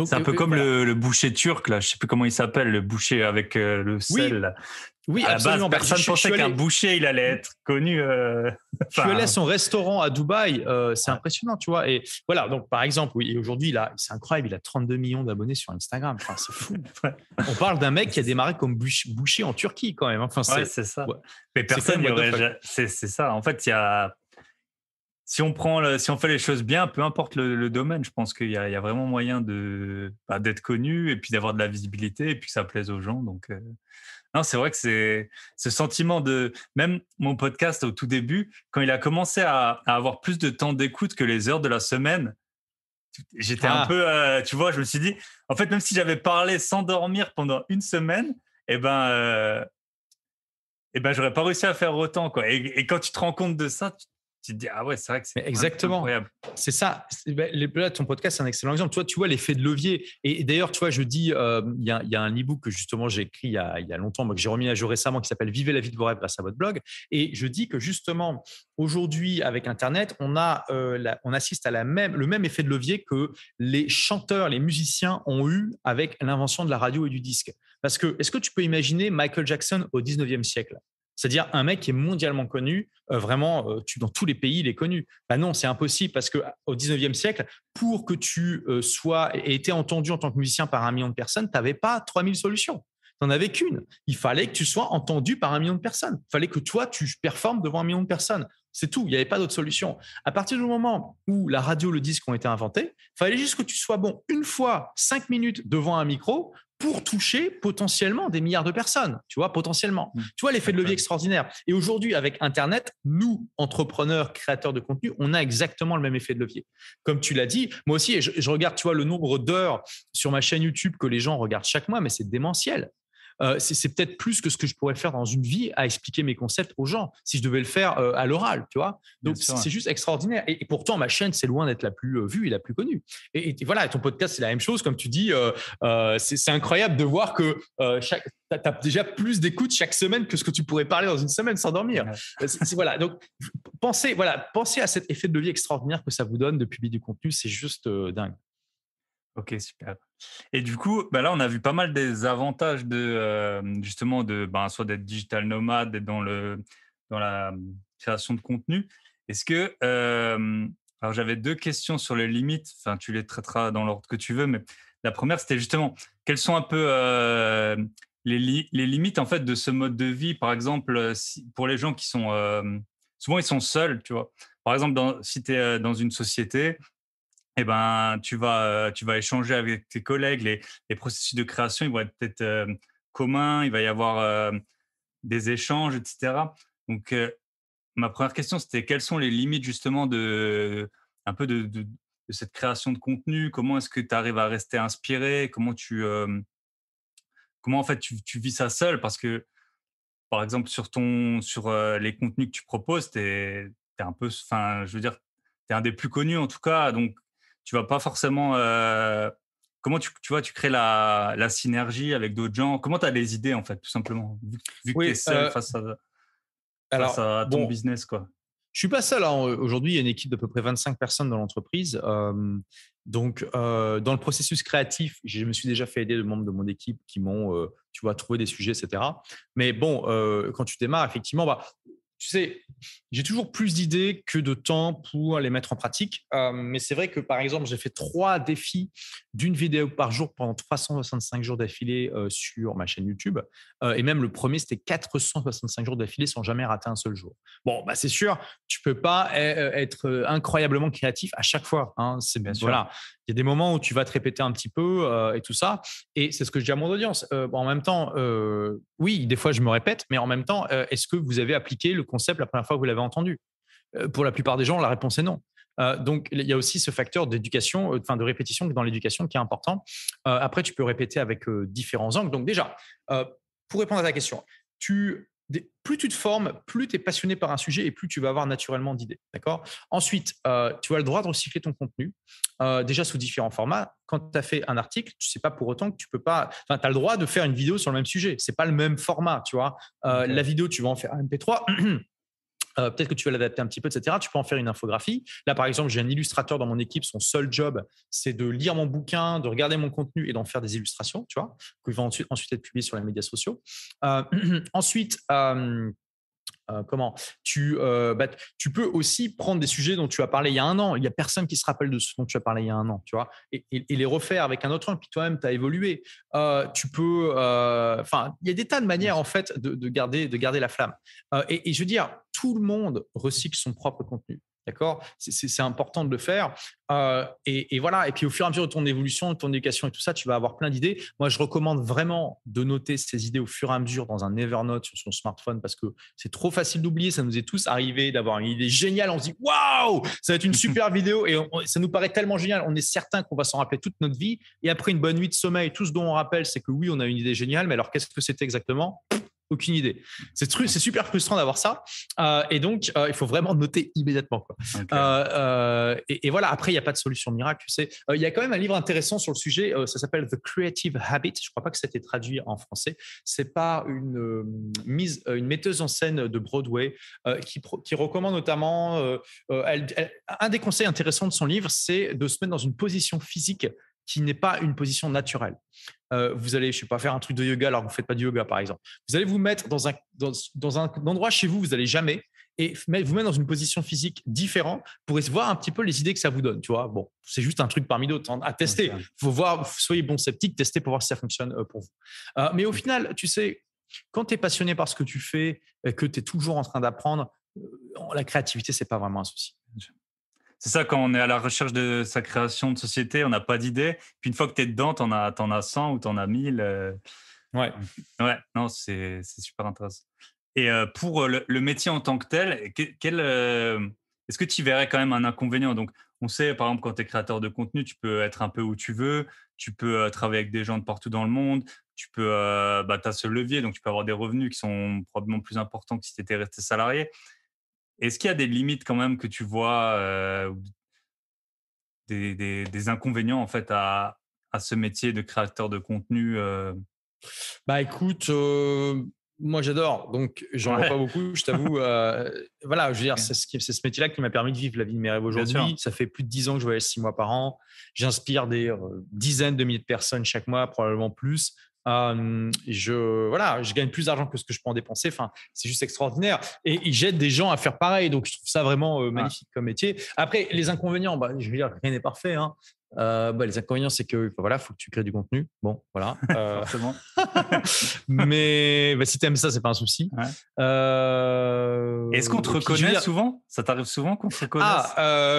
C'est un peu comme le, boucher turc, là. Je sais plus comment il s'appelle, le boucher avec le sel. Oui, absolument. Bah, personne ne pensait qu'un boucher, il allait être connu. Tu euh, allais son restaurant à Dubaï, euh, c'est impressionnant, tu vois. Et voilà, donc par exemple, oui, aujourd'hui, c'est incroyable, il a 32 millions d'abonnés sur Instagram. Enfin, c'est fou. On parle d'un mec qui a démarré comme boucher en Turquie quand même. Hein. Enfin, c'est ça. Mais personne n'y aurait. C'est ça. En fait, il y a. Si on, prend le... si on fait les choses bien, peu importe le, domaine, je pense qu'il y, a vraiment moyen d'être bah, d'être connu et puis d'avoir de la visibilité et puis que ça plaise aux gens. Donc. Euh, non, c'est vrai que c'est ce sentiment de. Même mon podcast au tout début, quand il a commencé à, avoir plus de temps d'écoute que les heures de la semaine, j'étais un ah. peu. Euh, tu vois, je me suis dit, en fait, même si j'avais parlé sans dormir pendant une semaine, eh ben, et euh, eh ben j'aurais pas réussi à faire autant. Quoi. Et, quand tu te rends compte de ça, tu tu te dis, ah ouais, c'est vrai que c'est exactement. C'est ça. Ben, là, ton podcast, c'est un excellent exemple. Toi, tu vois l'effet de levier. Et d'ailleurs, tu vois, je dis, euh, il y, a, un e-book que justement j'ai écrit il y, a, longtemps, que j'ai remis à jour récemment, qui s'appelle Vivez la vie de vos rêves grâce à votre blog. Et je dis que justement, aujourd'hui, avec Internet, on, a, euh, on assiste à la même, le même effet de levier que les chanteurs, les musiciens ont eu avec l'invention de la radio et du disque. Parce que, est-ce que tu peux imaginer Michael Jackson au 19e siècle c'est-à-dire un mec qui est mondialement connu, euh, vraiment, euh, dans tous les pays, il est connu. Bah non, c'est impossible parce que au 19e siècle, pour que tu euh, sois et été entendu en tant que musicien par un million de personnes, tu n'avais pas 3000 solutions. Tu n'en avais qu'une. Il fallait que tu sois entendu par un million de personnes. Il fallait que toi, tu performes devant un million de personnes. C'est tout. Il n'y avait pas d'autre solution. À partir du moment où la radio, le disque ont été inventés, il fallait juste que tu sois bon une fois, cinq minutes devant un micro pour toucher potentiellement des milliards de personnes, tu vois, potentiellement. Mm. Tu vois l'effet de levier extraordinaire. Et aujourd'hui, avec Internet, nous, entrepreneurs, créateurs de contenu, on a exactement le même effet de levier. Comme tu l'as dit, moi aussi, je, je regarde, tu vois, le nombre d'heures sur ma chaîne YouTube que les gens regardent chaque mois, mais c'est démentiel. Euh, c'est peut-être plus que ce que je pourrais faire dans une vie à expliquer mes concepts aux gens si je devais le faire euh, à l'oral, tu vois. Donc c'est juste extraordinaire. Et, pourtant ma chaîne c'est loin d'être la plus euh, vue et la plus connue. Et, et voilà, ton podcast c'est la même chose, comme tu dis, c'est incroyable de voir que chaque tu as déjà plus d'écoute chaque semaine que ce que tu pourrais parler dans une semaine sans dormir. voilà, donc pensez, voilà, pensez à cet effet de levier extraordinaire que ça vous donne de publier du contenu, c'est juste dingue. Ok, super. Et du coup, bah là, on a vu pas mal des avantages de euh, justement de ben, soit d'être digital nomade, d'être dans le dans la hum, création de contenu. Est-ce que alors j'avais deux questions sur les limites. Enfin, tu les traiteras dans l'ordre que tu veux, mais la première c'était justement quelles sont un peu euh, les, limites en fait de ce mode de vie. Par exemple, euh, pour les gens qui sont souvent ils sont seuls, tu vois. Par exemple, si tu es dans une société, eh ben, tu vas, euh, tu vas échanger avec tes collègues. Les, les processus de création, ils vont être peut-être euh, communs. Il va y avoir euh, des échanges, etc. Donc, ma première question, c'était quelles sont les limites justement de, un peu de, de, cette création de contenu Comment est-ce que tu arrives à rester inspiré Comment tu, comment en fait tu, vis ça seul Parce que, par exemple, sur ton, sur les contenus que tu proposes, tu es un peu, enfin, je veux dire, tu es un des plus connus en tout cas, donc tu vas pas forcément. Euh, comment tu, tu vois, tu crées la, la synergie avec d'autres gens Comment tu as les idées, en fait, tout simplement, vu, que tu es seul euh, face à, ton business, quoi je suis pas seul. Hein, aujourd'hui, il y a une équipe d'à peu près 25 personnes dans l'entreprise. donc, euh, dans le processus créatif, je me suis déjà fait aider de membres de mon équipe qui m'ont, tu vois, trouvé des sujets, etc. Mais bon, quand tu démarres, effectivement, bah, tu sais, j'ai toujours plus d'idées que de temps pour les mettre en pratique. Euh, mais c'est vrai que, par exemple, j'ai fait trois défis d'une vidéo par jour pendant 365 jours d'affilée euh, sur ma chaîne YouTube. Euh, et même le premier, c'était 465 jours d'affilée sans jamais rater un seul jour. Bon, bah, c'est sûr, tu peux pas eh, être incroyablement créatif à chaque fois. Hein. C'est bien voilà. Il y a des moments où tu vas te répéter un petit peu euh, et tout ça. Et c'est ce que je dis à mon audience. Euh, en même temps, euh, oui, des fois je me répète, mais en même temps, est-ce que vous avez appliqué le concept la première fois que vous l'avez entendu Pour la plupart des gens, la réponse est non. donc, il y a aussi ce facteur d'éducation, enfin de répétition dans l'éducation qui est important. après, tu peux répéter avec différents angles. Donc, déjà, pour répondre à ta question, tu plus tu te formes, plus tu es passionné par un sujet et plus tu vas avoir naturellement d'idées. D'accord Ensuite, euh, tu as le droit de recycler ton contenu, euh, déjà sous différents formats. Quand tu as fait un article, tu ne sais pas pour autant que tu peux pas. Enfin, tu as le droit de faire une vidéo sur le même sujet. ce n'est pas le même format, tu vois. Euh, la vidéo, tu vas en faire un MP3. Euh, peut-être que tu vas l'adapter un petit peu, etc. Tu peux en faire une infographie. Là, par exemple, j'ai un illustrateur dans mon équipe. Son seul job, c'est de lire mon bouquin, de regarder mon contenu et d'en faire des illustrations, tu vois, qui vont ensuite, être publiées sur les médias sociaux. Euh, ensuite, euh, euh, comment tu, euh, bah, tu peux aussi prendre des sujets dont tu as parlé il y a un an. Il n'y a personne qui se rappelle de ce dont tu as parlé il y a un an, et, les refaire avec un autre angle. Puis toi-même, tu as évolué. Euh, tu peux. Enfin, il y a des tas de manières, en fait, de, garder, de garder la flamme. et, je veux dire, tout le monde recycle son propre contenu. D'accord C'est important de le faire. Euh, et, voilà. Et puis au fur et à mesure de ton évolution, de ton éducation et tout ça, tu vas avoir plein d'idées. Moi, je recommande vraiment de noter ces idées au fur et à mesure dans un Evernote sur son smartphone parce que c'est trop facile d'oublier. Ça nous est tous arrivé d'avoir une idée géniale. On se dit waouh, ça va être une super vidéo et ça nous paraît tellement génial. On est certain qu'on va s'en rappeler toute notre vie. Et après une bonne nuit de sommeil, tout ce dont on rappelle, c'est que oui, on a une idée géniale, mais alors qu'est-ce que c'était exactement aucune idée. C'est c'est super frustrant d'avoir ça. Euh, et donc, euh, il faut vraiment noter immédiatement. Euh, et, voilà, après, il n'y a pas de solution miracle. Tu il y a quand même un livre intéressant sur le sujet. ça s'appelle The Creative Habit. Je ne crois pas que ça ait été traduit en français. C'est pas une, mise, une metteuse en scène de Broadway qui, recommande notamment. un des conseils intéressants de son livre, c'est de se mettre dans une position physique qui n'est pas une position naturelle. Euh, vous allez, je sais pas, faire un truc de yoga alors que vous faites pas du yoga, par exemple. Vous allez vous mettre dans un, dans, un endroit chez vous, vous n'allez jamais, et vous mettre dans une position physique différente pour voir un petit peu les idées que ça vous donne. Tu vois, bon, c'est juste un truc parmi d'autres hein, à tester. Faut voir, soyez bon sceptique, testez pour voir si ça fonctionne euh, pour vous. Euh, mais au final, tu sais, quand tu es passionné par ce que tu fais, que tu es toujours en train d'apprendre, la créativité, c'est pas vraiment un souci c'est ça, quand on est à la recherche de sa création de société, on n'a pas d'idée. Puis une fois que tu es dedans, tu en, as 100 ou tu en as 1000. Euh. Ouais. Ouais, non, c'est super intéressant. Et euh, pour euh, le, métier en tant que tel, est-ce que tu verrais quand même un inconvénient Donc, on sait, par exemple, quand tu es créateur de contenu, tu peux être un peu où tu veux, tu peux travailler avec des gens de partout dans le monde, tu peux, bah, as ce levier, donc tu peux avoir des revenus qui sont probablement plus importants que si tu étais resté salarié. Est-ce qu'il y a des limites quand même que tu vois, euh, des, inconvénients en fait à, ce métier de créateur de contenu euh? Bah écoute, euh, moi j'adore, donc j'en ai pas beaucoup, je t'avoue. voilà, je veux dire, c'est ce, ce métier-là qui m'a permis de vivre la vie de mes rêves aujourd'hui. Ça fait plus de dix ans que je voyage six mois par an. J'inspire des dizaines de milliers de personnes chaque mois, probablement plus je voilà, je gagne plus d'argent que ce que je peux en dépenser. Enfin, c'est juste extraordinaire. Et j'aide des gens à faire pareil. Donc, je trouve ça vraiment euh, ah. magnifique comme métier. Après, les inconvénients, bah, je veux dire, rien n'est parfait. Hein. Euh, bah, les inconvénients, c'est que voilà, faut que tu crées du contenu. Bon, voilà. Euh, mais bah, si tu aimes ça, c'est pas un souci. Est-ce qu'on te reconnaît souvent Ça t'arrive souvent qu'on te ah,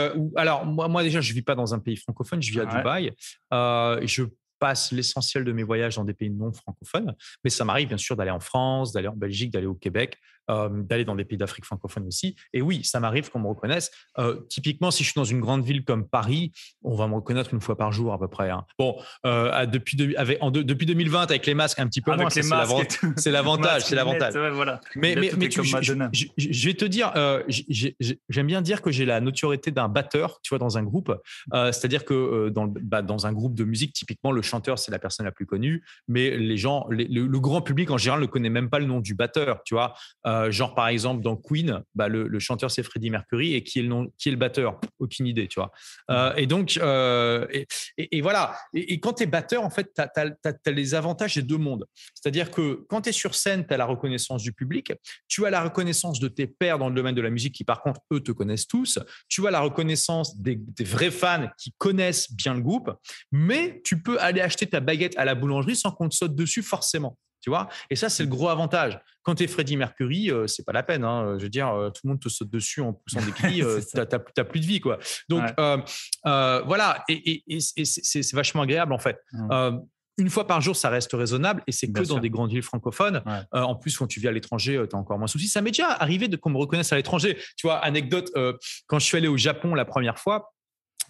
reconnaisse Alors, moi, moi, déjà, je vis pas dans un pays francophone. Je vis à Dubaï. je passe l'essentiel de mes voyages dans des pays non francophones, mais ça m'arrive bien sûr d'aller en France, d'aller en Belgique, d'aller au Québec, euh, d'aller dans des pays d'Afrique francophone aussi. Et oui, ça m'arrive qu'on me reconnaisse. Euh, typiquement, si je suis dans une grande ville comme Paris, on va me reconnaître une fois par jour à peu près. Hein. Bon, euh, depuis, depuis 2020, avec les masques, un petit peu moins, c'est l'avantage. c'est l'avantage. Mais, mais, je, vais te dire, j'aime bien dire que j'ai la notoriété d'un batteur, tu vois, dans un groupe. C'est-à-dire que dans, bah, dans un groupe de musique, typiquement, le chanteur, c'est la personne la plus connue, mais les gens, le, le, grand public en général ne connaît même pas le nom du batteur, tu vois. Euh, genre, par exemple, dans Queen, bah, le, chanteur, c'est Freddie Mercury et qui est le, batteur Aucune idée, tu vois. Euh, mhm. et donc, euh, et, voilà. Et, quand tu es batteur, en fait, tu as, les avantages des deux mondes. C'est-à-dire que quand tu es sur scène, tu as la reconnaissance du public, tu as la reconnaissance de tes pairs dans le domaine de la musique qui, par contre, eux, te connaissent tous, tu as la reconnaissance des vrais fans qui connaissent bien le groupe, mais tu peux aller acheter ta baguette à la boulangerie sans qu'on te saute dessus forcément. Tu vois Et ça, c'est le gros avantage. Quand tu es Freddie Mercury, euh, c'est pas la peine. Hein. Je veux dire, euh, tout le monde te saute dessus en poussant des cris. tu euh, n'as plus de vie. quoi. Donc, voilà. Et, c'est vachement agréable, en fait. Mmh. une fois par jour, ça reste raisonnable et c'est que dans des grandes villes francophones. en plus, quand tu vis à l'étranger, tu as encore moins de soucis. Ça m'est déjà arrivé de qu'on me reconnaisse à l'étranger. Tu vois, anecdote, quand je suis allé au Japon la première fois,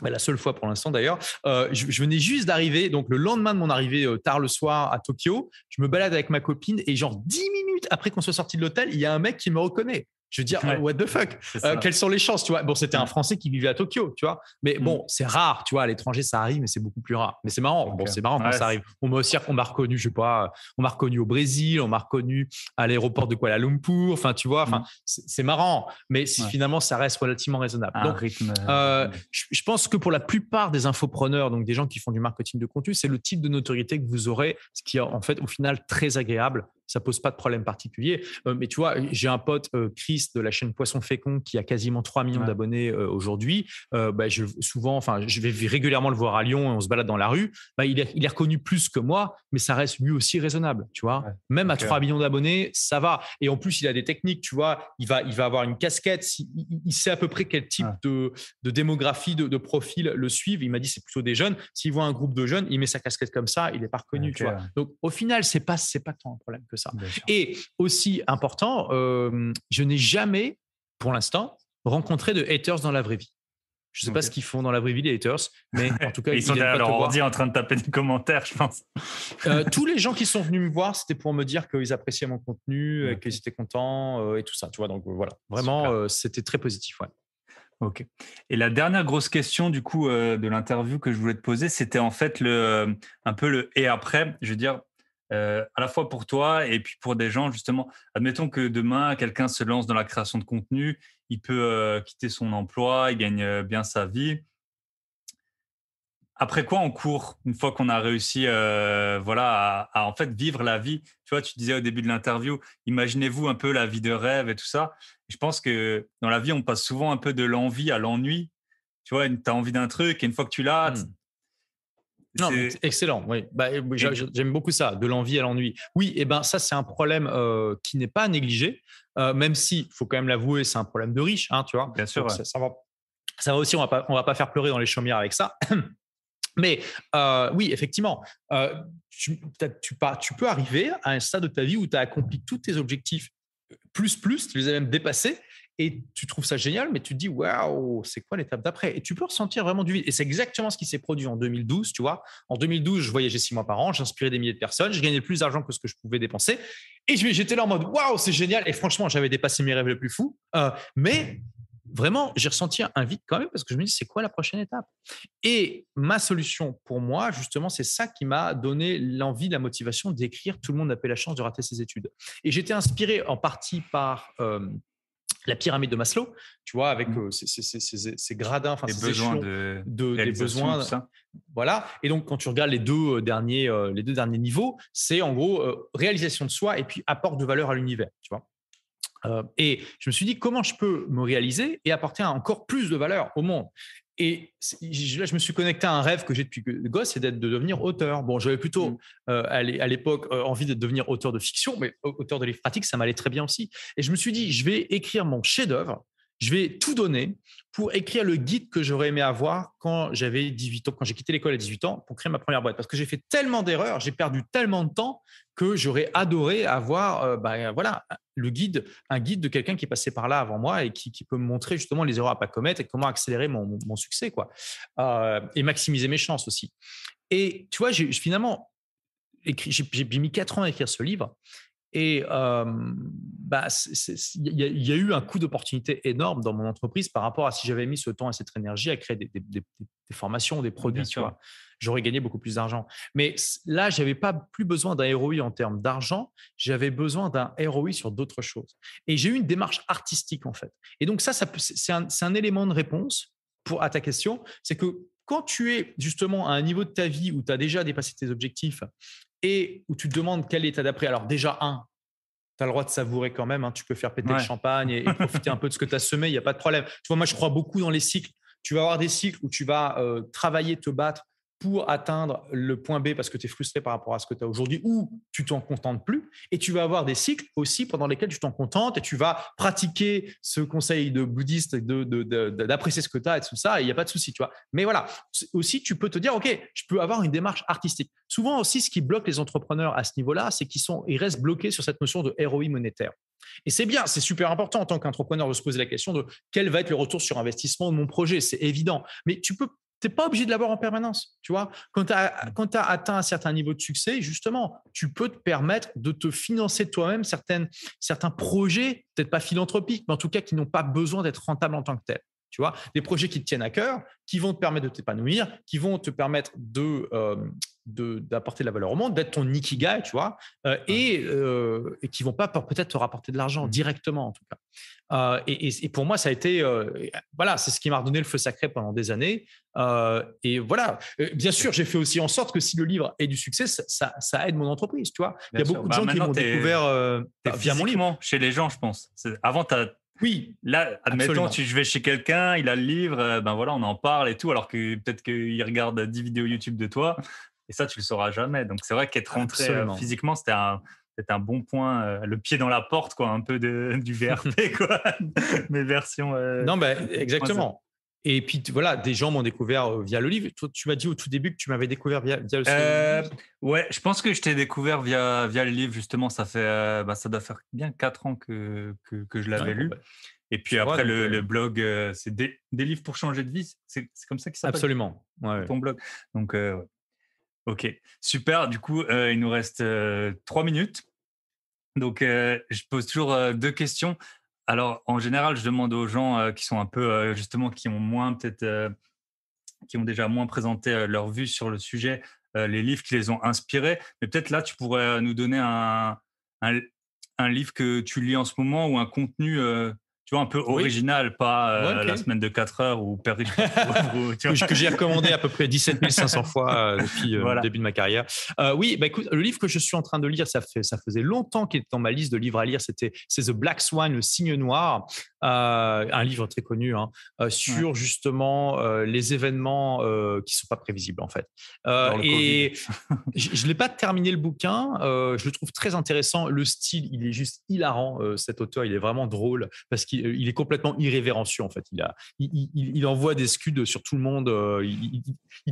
bah, la seule fois pour l'instant d'ailleurs. Euh, je, venais juste d'arriver, donc le lendemain de mon arrivée euh, tard le soir à Tokyo, je me balade avec ma copine et genre 10 minutes après qu'on soit sorti de l'hôtel, il y a un mec qui me reconnaît. Je veux dire, what the fuck euh, Quelles sont les chances, tu vois Bon, c'était un Français qui vivait à Tokyo, tu vois. Mais mm. bon, c'est rare, tu vois. À l'étranger, ça arrive, mais c'est beaucoup plus rare. Mais c'est marrant. Bon, c'est marrant ça arrive. On m'a aussi, on m'a reconnu, je sais pas, on m'a reconnu au Brésil, on m'a reconnu à l'aéroport de Kuala Lumpur. Enfin, tu vois, mm. c'est marrant. Mais finalement, ça reste relativement raisonnable. donc, euh, euh, je, pense que pour la plupart des infopreneurs, donc des gens qui font du marketing de contenu, c'est le type de notoriété que vous aurez, ce qui est en fait au final très agréable. Ça pose pas de problème particulier. mais tu vois, j'ai un pote, Chris de la chaîne Poisson Fécond qui a quasiment 3 millions d'abonnés euh, aujourd'hui, euh, bah, je, souvent, enfin, je vais régulièrement le voir à Lyon et on se balade dans la rue. Bah, il, est, reconnu plus que moi, mais ça reste lui aussi raisonnable, tu vois. Même à 3 millions d'abonnés, ça va. Et en plus, il a des techniques, tu vois. Il va, il va avoir une casquette. Il, sait à peu près quel type de, démographie, de, profil le suivent. Il m'a dit c'est plutôt des jeunes. S'il voit un groupe de jeunes, il met sa casquette comme ça, il est pas reconnu, tu vois. Donc au final, c'est pas, c'est pas tant un problème que ça. Et aussi important, euh, je n'ai jamais, pour l'instant, rencontré de haters dans la vraie vie. Je ne sais pas ce qu'ils font dans la vraie vie, les haters, mais en tout cas, ils, ils sont en train de taper des commentaires, je pense. Euh, tous les gens qui sont venus me voir, c'était pour me dire qu'ils appréciaient mon contenu, euh, qu'ils étaient contents euh, et tout ça. Tu vois, donc voilà, vraiment, c'était très positif. Ok. Et la dernière grosse question du coup de l'interview que je voulais te poser, c'était en fait le, un peu le et après. Je veux dire, euh, à la fois pour toi et puis pour des gens justement. Admettons que demain quelqu'un se lance dans la création de contenu, il peut euh, quitter son emploi, il gagne euh, bien sa vie. Après quoi on court une fois qu'on a réussi, voilà, à, en fait vivre la vie. Tu vois, tu disais au début de l'interview, imaginez-vous un peu la vie de rêve et tout ça. je pense que dans la vie on passe souvent un peu de l'envie à l'ennui. Tu vois, tu as envie d'un truc et une fois que tu l'as, mmh excellent. Oui, bah, j'aime beaucoup ça, de l'envie à l'ennui. Oui, et eh ben ça c'est un problème euh, qui n'est pas négligé, euh, même si faut quand même l'avouer, c'est un problème de riche, hein, tu vois. Bien sûr. ça, va, ça, va, aussi, on va on va pas faire pleurer dans les chaumières avec ça. Mais euh, oui, effectivement, euh, tu, tu, peux arriver à un stade de ta vie où tu as accompli tous tes objectifs, plus, plus, tu les as même dépassés, et tu trouves ça génial, mais tu te dis waouh, c'est quoi l'étape d'après Et tu peux ressentir vraiment du vide. Et c'est exactement ce qui s'est produit en 2012, tu vois. En 2012, je voyageais six mois par an, j'inspirais des milliers de personnes, je gagnais plus d'argent que ce que je pouvais dépenser. Et j'étais là en mode waouh, c'est génial. Et franchement, j'avais dépassé mes rêves les plus fous. Euh, mais vraiment, j'ai ressenti un vide quand même parce que je me dis c'est quoi la prochaine étape Et ma solution pour moi, justement, c'est ça qui m'a donné l'envie, la motivation d'écrire Tout le monde a la chance de rater ses études. Et j'étais inspiré en partie par. Euh, la pyramide de Maslow, tu vois, avec ses mmh. euh, ces, gradins, enfin besoins de, des besoins. Voilà. Et donc, quand tu regardes les deux euh, derniers, euh, les deux derniers niveaux, c'est en gros réalisation de soi et puis apport de valeur à l'univers, tu vois. et je me suis dit comment je peux me réaliser et apporter encore plus de valeur au monde et là, je me suis connecté à un rêve que j'ai depuis gosse, c'est d'être de devenir auteur. Bon, j'avais plutôt mmh. euh, à l'époque euh, envie de devenir auteur de fiction, mais auteur de livres pratiques, ça m'allait très bien aussi. Et je me suis dit, je vais écrire mon chef-d'œuvre je vais tout donner pour écrire le guide que j'aurais aimé avoir quand j'avais 18 ans, quand j'ai quitté l'école à 18 ans pour créer ma première boîte. Parce que j'ai fait tellement d'erreurs, j'ai perdu tellement de temps que j'aurais adoré avoir euh, bah, voilà, le guide, un guide de quelqu'un qui est passé par là avant moi et qui, peut me montrer justement les erreurs à ne pas commettre et comment accélérer mon, succès quoi. Euh, et maximiser mes chances aussi. Et tu vois, j'ai finalement, j'ai mis 4 ans à écrire ce livre et bah, il y, a eu un coup d'opportunité énorme dans mon entreprise par rapport à si j'avais mis ce temps et cette énergie à créer des, formations, des produits, J'aurais gagné beaucoup plus d'argent. Mais là, j'avais pas plus besoin d'un ROI en termes d'argent, j'avais besoin d'un ROI sur d'autres choses. Et j'ai eu une démarche artistique, en fait. Et donc, ça, ça c'est un, élément de réponse pour, à ta question. C'est que quand tu es justement à un niveau de ta vie où tu as déjà dépassé tes objectifs et où tu te demandes quel état d'après, alors déjà, un, tu as le droit de savourer quand même. Hein. Tu peux faire péter le champagne et, profiter un peu de ce que tu as semé, il n'y a pas de problème. moi, je crois beaucoup dans les cycles. Tu vas avoir des cycles où tu vas euh, travailler, te battre pour atteindre le point B parce que tu es frustré par rapport à ce que tu as aujourd'hui ou tu t'en contentes plus. Et tu vas avoir des cycles aussi pendant lesquels tu t'en contentes et tu vas pratiquer ce conseil de bouddhiste d'apprécier de, de, ce que tu as et tout ça. il n'y a pas de souci, tu vois. Mais voilà, aussi, tu peux te dire, OK, je peux avoir une démarche artistique. Souvent aussi, ce qui bloque les entrepreneurs à ce niveau-là, c'est qu'ils sont, ils restent bloqués sur cette notion de ROI monétaire. Et c'est bien, c'est super important en tant qu'entrepreneur de se poser la question de quel va être le retour sur investissement de mon projet, c'est évident. Mais tu peux n'es pas obligé de l'avoir en permanence. Tu vois, quand tu as, as, atteint un certain niveau de succès, justement, tu peux te permettre de te financer toi-même certains projets, peut-être pas philanthropiques, mais en tout cas qui n'ont pas besoin d'être rentables en tant que tels. Tu vois, des projets qui te tiennent à cœur, qui vont te permettre de t'épanouir, qui vont te permettre de euh, d'apporter de, la valeur au monde, d'être ton ikigai, tu vois, euh, et, qui euh, et, qui vont pas peut-être te rapporter de l'argent mmh. directement en tout cas. et, pour moi, ça a été, voilà, c'est ce qui m'a redonné le feu sacré pendant des années. et voilà, bien sûr, j'ai fait aussi en sorte que si le livre est du succès, ça, aide mon entreprise, tu vois. Il y a beaucoup de bah, gens qui m'ont découvert bah, via mon livre. Chez les gens, je pense. Avant, tu as oui. Là, admettons, tu, je vais chez quelqu'un, il a le livre, euh, ben voilà, on en parle et tout, alors que peut-être qu'il regarde 10 vidéos YouTube de toi, et ça, tu le sauras jamais. Donc, c'est vrai qu'être rentré euh, physiquement, c'était un, bon point, euh, le pied dans la porte, quoi, un peu de, du VRP, quoi, mes versions. non, mais ben, exactement. Et puis voilà, des gens m'ont découvert via le livre. Toi, tu m'as dit au tout début que tu m'avais découvert via, le livre. Euh, ouais, je pense que je t'ai découvert via, via le livre, justement. Ça, fait, euh, bah, ça doit faire bien 4 ans que, que, je l'avais lu. Et puis après, le, le, euh blog, c'est des, livres pour changer de vie. C'est comme ça qu'il s'appelle. Absolument. ton blog. Donc, OK. Super. Du coup, il nous reste 3 minutes. Donc, je pose toujours deux questions. Alors, en général, je demande aux gens euh, qui sont un peu, euh, justement, qui ont moins peut-être, euh, qui ont déjà moins présenté leur vue sur le sujet, les livres qui les ont inspirés. Mais peut-être là, tu pourrais nous donner un, un livre que tu lis en ce moment ou un contenu tu vois, un peu original, pas euh, la semaine de 4 heures ou Perry. que j'ai recommandé à peu près 17 500 fois euh, depuis euh, le début de ma carrière. oui, bah, écoute, le livre que je suis en train de lire, ça, fait, ça faisait longtemps qu'il était dans ma liste de livres à lire, c'était c'est The Black Swan, le signe noir, un livre très connu hein, sur justement les événements qui sont pas prévisibles en fait. et je ne l'ai pas terminé le bouquin, je le trouve très intéressant, le style, il est juste hilarant, cet auteur, il est vraiment drôle parce qu'il euh, il est complètement irrévérencieux en fait. Il, a, il, envoie des scuds sur tout le monde. Euh, il,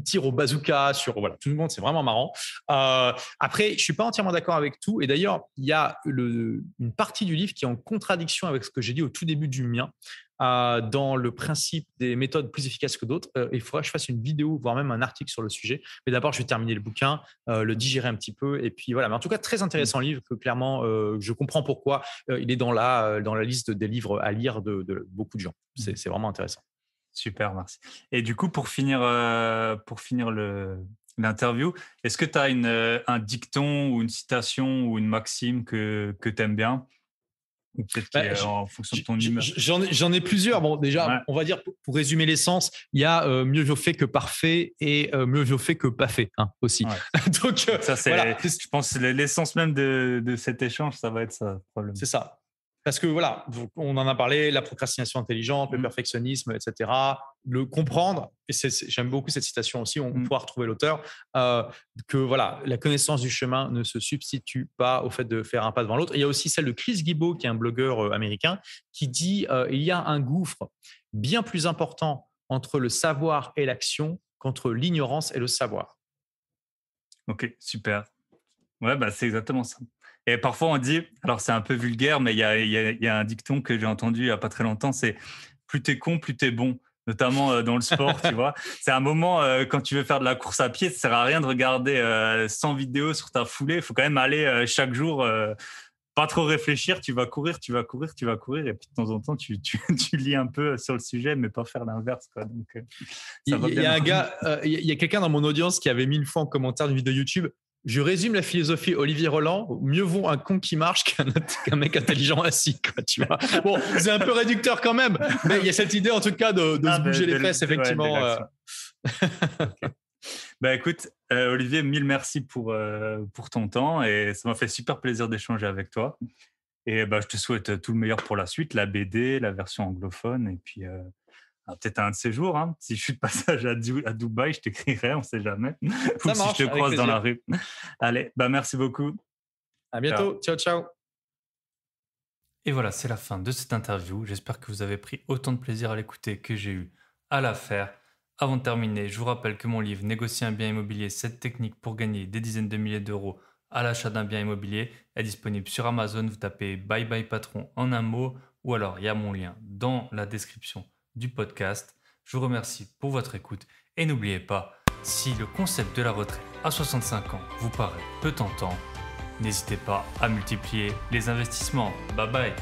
tire au bazooka sur voilà tout le monde. C'est vraiment marrant. Euh, après, je suis pas entièrement d'accord avec tout. Et d'ailleurs, il y a une partie du livre qui est en contradiction avec ce que j'ai dit au tout début du mien. Euh, dans le principe des méthodes plus efficaces que d'autres. Euh, il faudra que je fasse une vidéo, voire même un article sur le sujet. Mais d'abord, je vais terminer le bouquin, euh, le digérer un petit peu. Et puis voilà. Mais en tout cas, très intéressant mm. livre que clairement, je comprends pourquoi il est dans la, dans la liste des livres à lire de, beaucoup de gens. Mm. C'est vraiment intéressant. Super, merci. Et du coup, pour finir, pour finir le, l'interview. Est-ce que tu as une, un dicton ou une citation ou une maxime que, que tu aimes bien bah, fonction de ton J'en ai, plusieurs. Bon, déjà, on va dire, pour, résumer l'essence, il y a euh, mieux je fais que parfait et euh, mieux je fais que pas fait hein, aussi. Donc, euh, ça, c'est, je pense, l'essence même de, cet échange, ça va être ça, C'est ça. Parce que voilà, on en a parlé, la procrastination intelligente, le mmh. perfectionnisme, etc le comprendre, et j'aime beaucoup cette citation aussi, on mmh. pourra retrouver l'auteur, euh, que voilà, la connaissance du chemin ne se substitue pas au fait de faire un pas devant l'autre. Il y a aussi celle de Chris Guibault, qui est un blogueur euh, américain, qui dit euh, il y a un gouffre bien plus important entre le savoir et l'action qu'entre l'ignorance et le savoir. Ok, super. Ouais, bah, c'est exactement ça. Et parfois on dit, alors c'est un peu vulgaire, mais il y a, y a un dicton que j'ai entendu il n'y a pas très longtemps, c'est plus t'es con, plus t'es bon notamment euh, dans le sport, tu vois. C'est un moment, euh, quand tu veux faire de la course à pied, ça sert à rien de regarder sans euh, 100 vidéos sur ta foulée. Il faut quand même aller chaque jour, pas trop réfléchir. Tu vas courir, tu vas courir, tu vas courir. Et puis de temps en temps, tu, lis un peu sur le sujet, mais pas faire l'inverse. Il y, a un gars, il y a quelqu'un dans mon audience qui avait mis une fois en commentaire une vidéo YouTube je résume la philosophie Olivier Roland. Mieux vaut un con qui marche qu'un mec intelligent assis, quoi, Bon, c'est un peu réducteur quand même, mais il y a cette idée en tout cas de, ah, se bouger les fesses, effectivement. Euh. Bah, écoute, euh, Olivier, mille merci euh, pour, ton temps et ça m'a fait super plaisir d'échanger avec toi. Et bah, je te souhaite tout le meilleur pour la suite, la BD, la version anglophone et puis. Ah, peut-être un de ces jours. Hein. Si je suis de passage à, Dubaï, je t'écrirai, on ne sait jamais. Ou si je te croise dans la rue. Allez, bah merci beaucoup. À bientôt. ciao. ciao. Et voilà, c'est la fin de cette interview. J'espère que vous avez pris autant de plaisir à l'écouter que j'ai eu à la faire. Avant de terminer, je vous rappelle que mon livre Négocier un bien immobilier, cette technique pour gagner des dizaines de milliers d'euros à l'achat d'un bien immobilier est disponible sur Amazon. Vous tapez Bye Bye Patron en un mot ou alors il y a mon lien dans la description du podcast. Je vous remercie pour votre écoute et n'oubliez pas, si le concept de la retraite à 65 ans vous paraît peu tentant, n'hésitez pas à multiplier les investissements. Bye bye